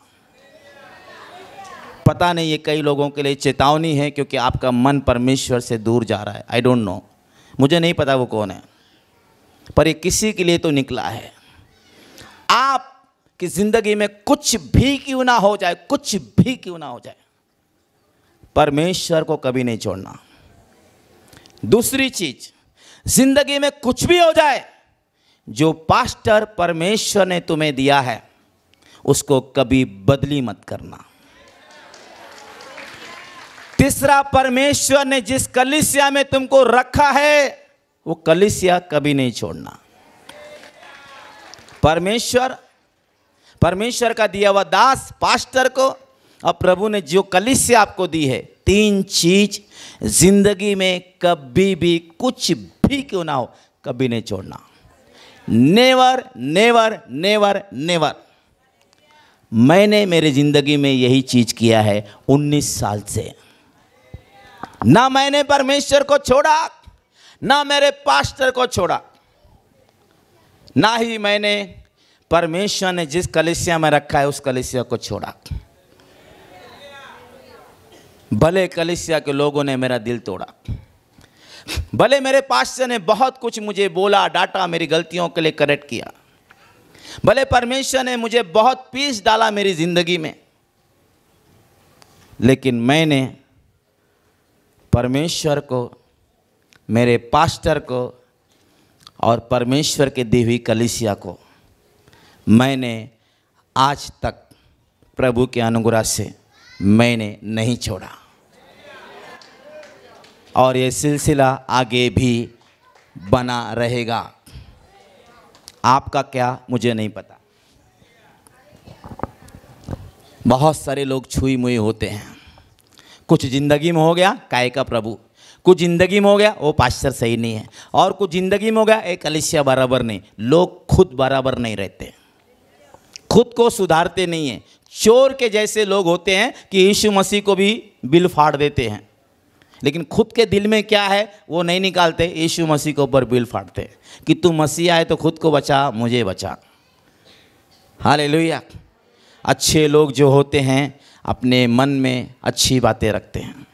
पता नहीं ये कई लोगों के लिए चेतावनी है क्योंकि आपका मन परमेश्वर से दूर जा रहा है आई डोंट नो मुझे नहीं पता वो कौन है पर ये किसी के लिए तो निकला है आप कि ज़िंदगी में कुछ भी क्यों ना हो जाए कुछ भी क्यों ना हो जाए परमेश्वर को कभी नहीं छोड़ना दूसरी चीज जिंदगी में कुछ भी हो जाए जो पास्टर परमेश्वर ने तुम्हें दिया है उसको कभी बदली मत करना तीसरा परमेश्वर ने जिस कलिसिया में तुमको रखा है वो कलिसिया कभी नहीं छोड़ना परमेश्वर परमेश्वर का दिया हुआ दास पास्टर को और प्रभु ने जो कलिस आपको दी है तीन चीज जिंदगी में कभी भी कुछ भी क्यों ना हो कभी नहीं छोड़ना नेवर नेवर नेवर नेवर मैंने मेरी ज़िंदगी में यही चीज़ किया है 19 साल से ना मैंने परमेश्वर को छोड़ा ना मेरे पास्टर को छोड़ा ना ही मैंने परमेश्वर ने जिस कलिसिया में रखा है उस कलिसिया को छोड़ा भले कलिसिया के लोगों ने मेरा दिल तोड़ा भले मेरे पास ने बहुत कुछ मुझे बोला डाटा मेरी गलतियों के लिए करेक्ट किया भले परमेश्वर ने मुझे बहुत पीस डाला मेरी ज़िंदगी में लेकिन मैंने परमेश्वर को मेरे पास्टर को और परमेश्वर के देवी कलिसिया को मैंने आज तक प्रभु के अनुग्रह से मैंने नहीं छोड़ा और ये सिलसिला आगे भी बना रहेगा आपका क्या मुझे नहीं पता बहुत सारे लोग छुई मुई होते हैं कुछ ज़िंदगी में हो गया काय का प्रभु कुछ ज़िंदगी में हो गया वो पास्टर सही नहीं है और कुछ ज़िंदगी में हो गया एक अलिशिया बराबर नहीं लोग खुद बराबर नहीं रहते खुद को सुधारते नहीं है चोर के जैसे लोग होते हैं कि यीशु मसीह को भी बिल फाड़ देते हैं लेकिन खुद के दिल में क्या है वो नहीं निकालते यीशु मसीह के ऊपर बिल फाड़ते कि तू मसीह आए तो खुद को बचा मुझे बचा लोहिया अच्छे लोग जो होते हैं अपने मन में अच्छी बातें रखते हैं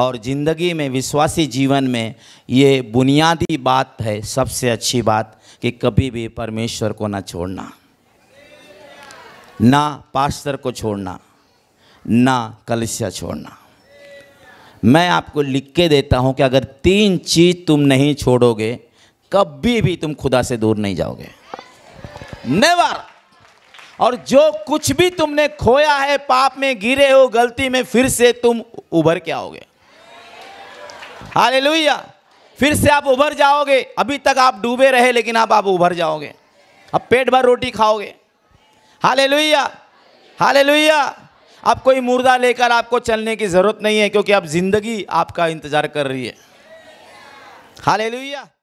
और ज़िंदगी में विश्वासी जीवन में ये बुनियादी बात है सबसे अच्छी बात कि कभी भी परमेश्वर को ना छोड़ना ना पास्तर को छोड़ना ना कलश्य छोड़ना मैं आपको लिख के देता हूँ कि अगर तीन चीज़ तुम नहीं छोड़ोगे कभी भी तुम खुदा से दूर नहीं जाओगे नेवर और जो कुछ भी तुमने खोया है पाप में गिरे हो गलती में फिर से तुम उभर के आओगे हाले फिर से आप उभर जाओगे अभी तक आप डूबे रहे लेकिन अब आप उभर जाओगे अब पेट भर रोटी खाओगे हाले लुइया हाले लुइया अब कोई मुर्दा लेकर आपको चलने की ज़रूरत नहीं है क्योंकि अब ज़िंदगी आपका इंतज़ार कर रही है हाल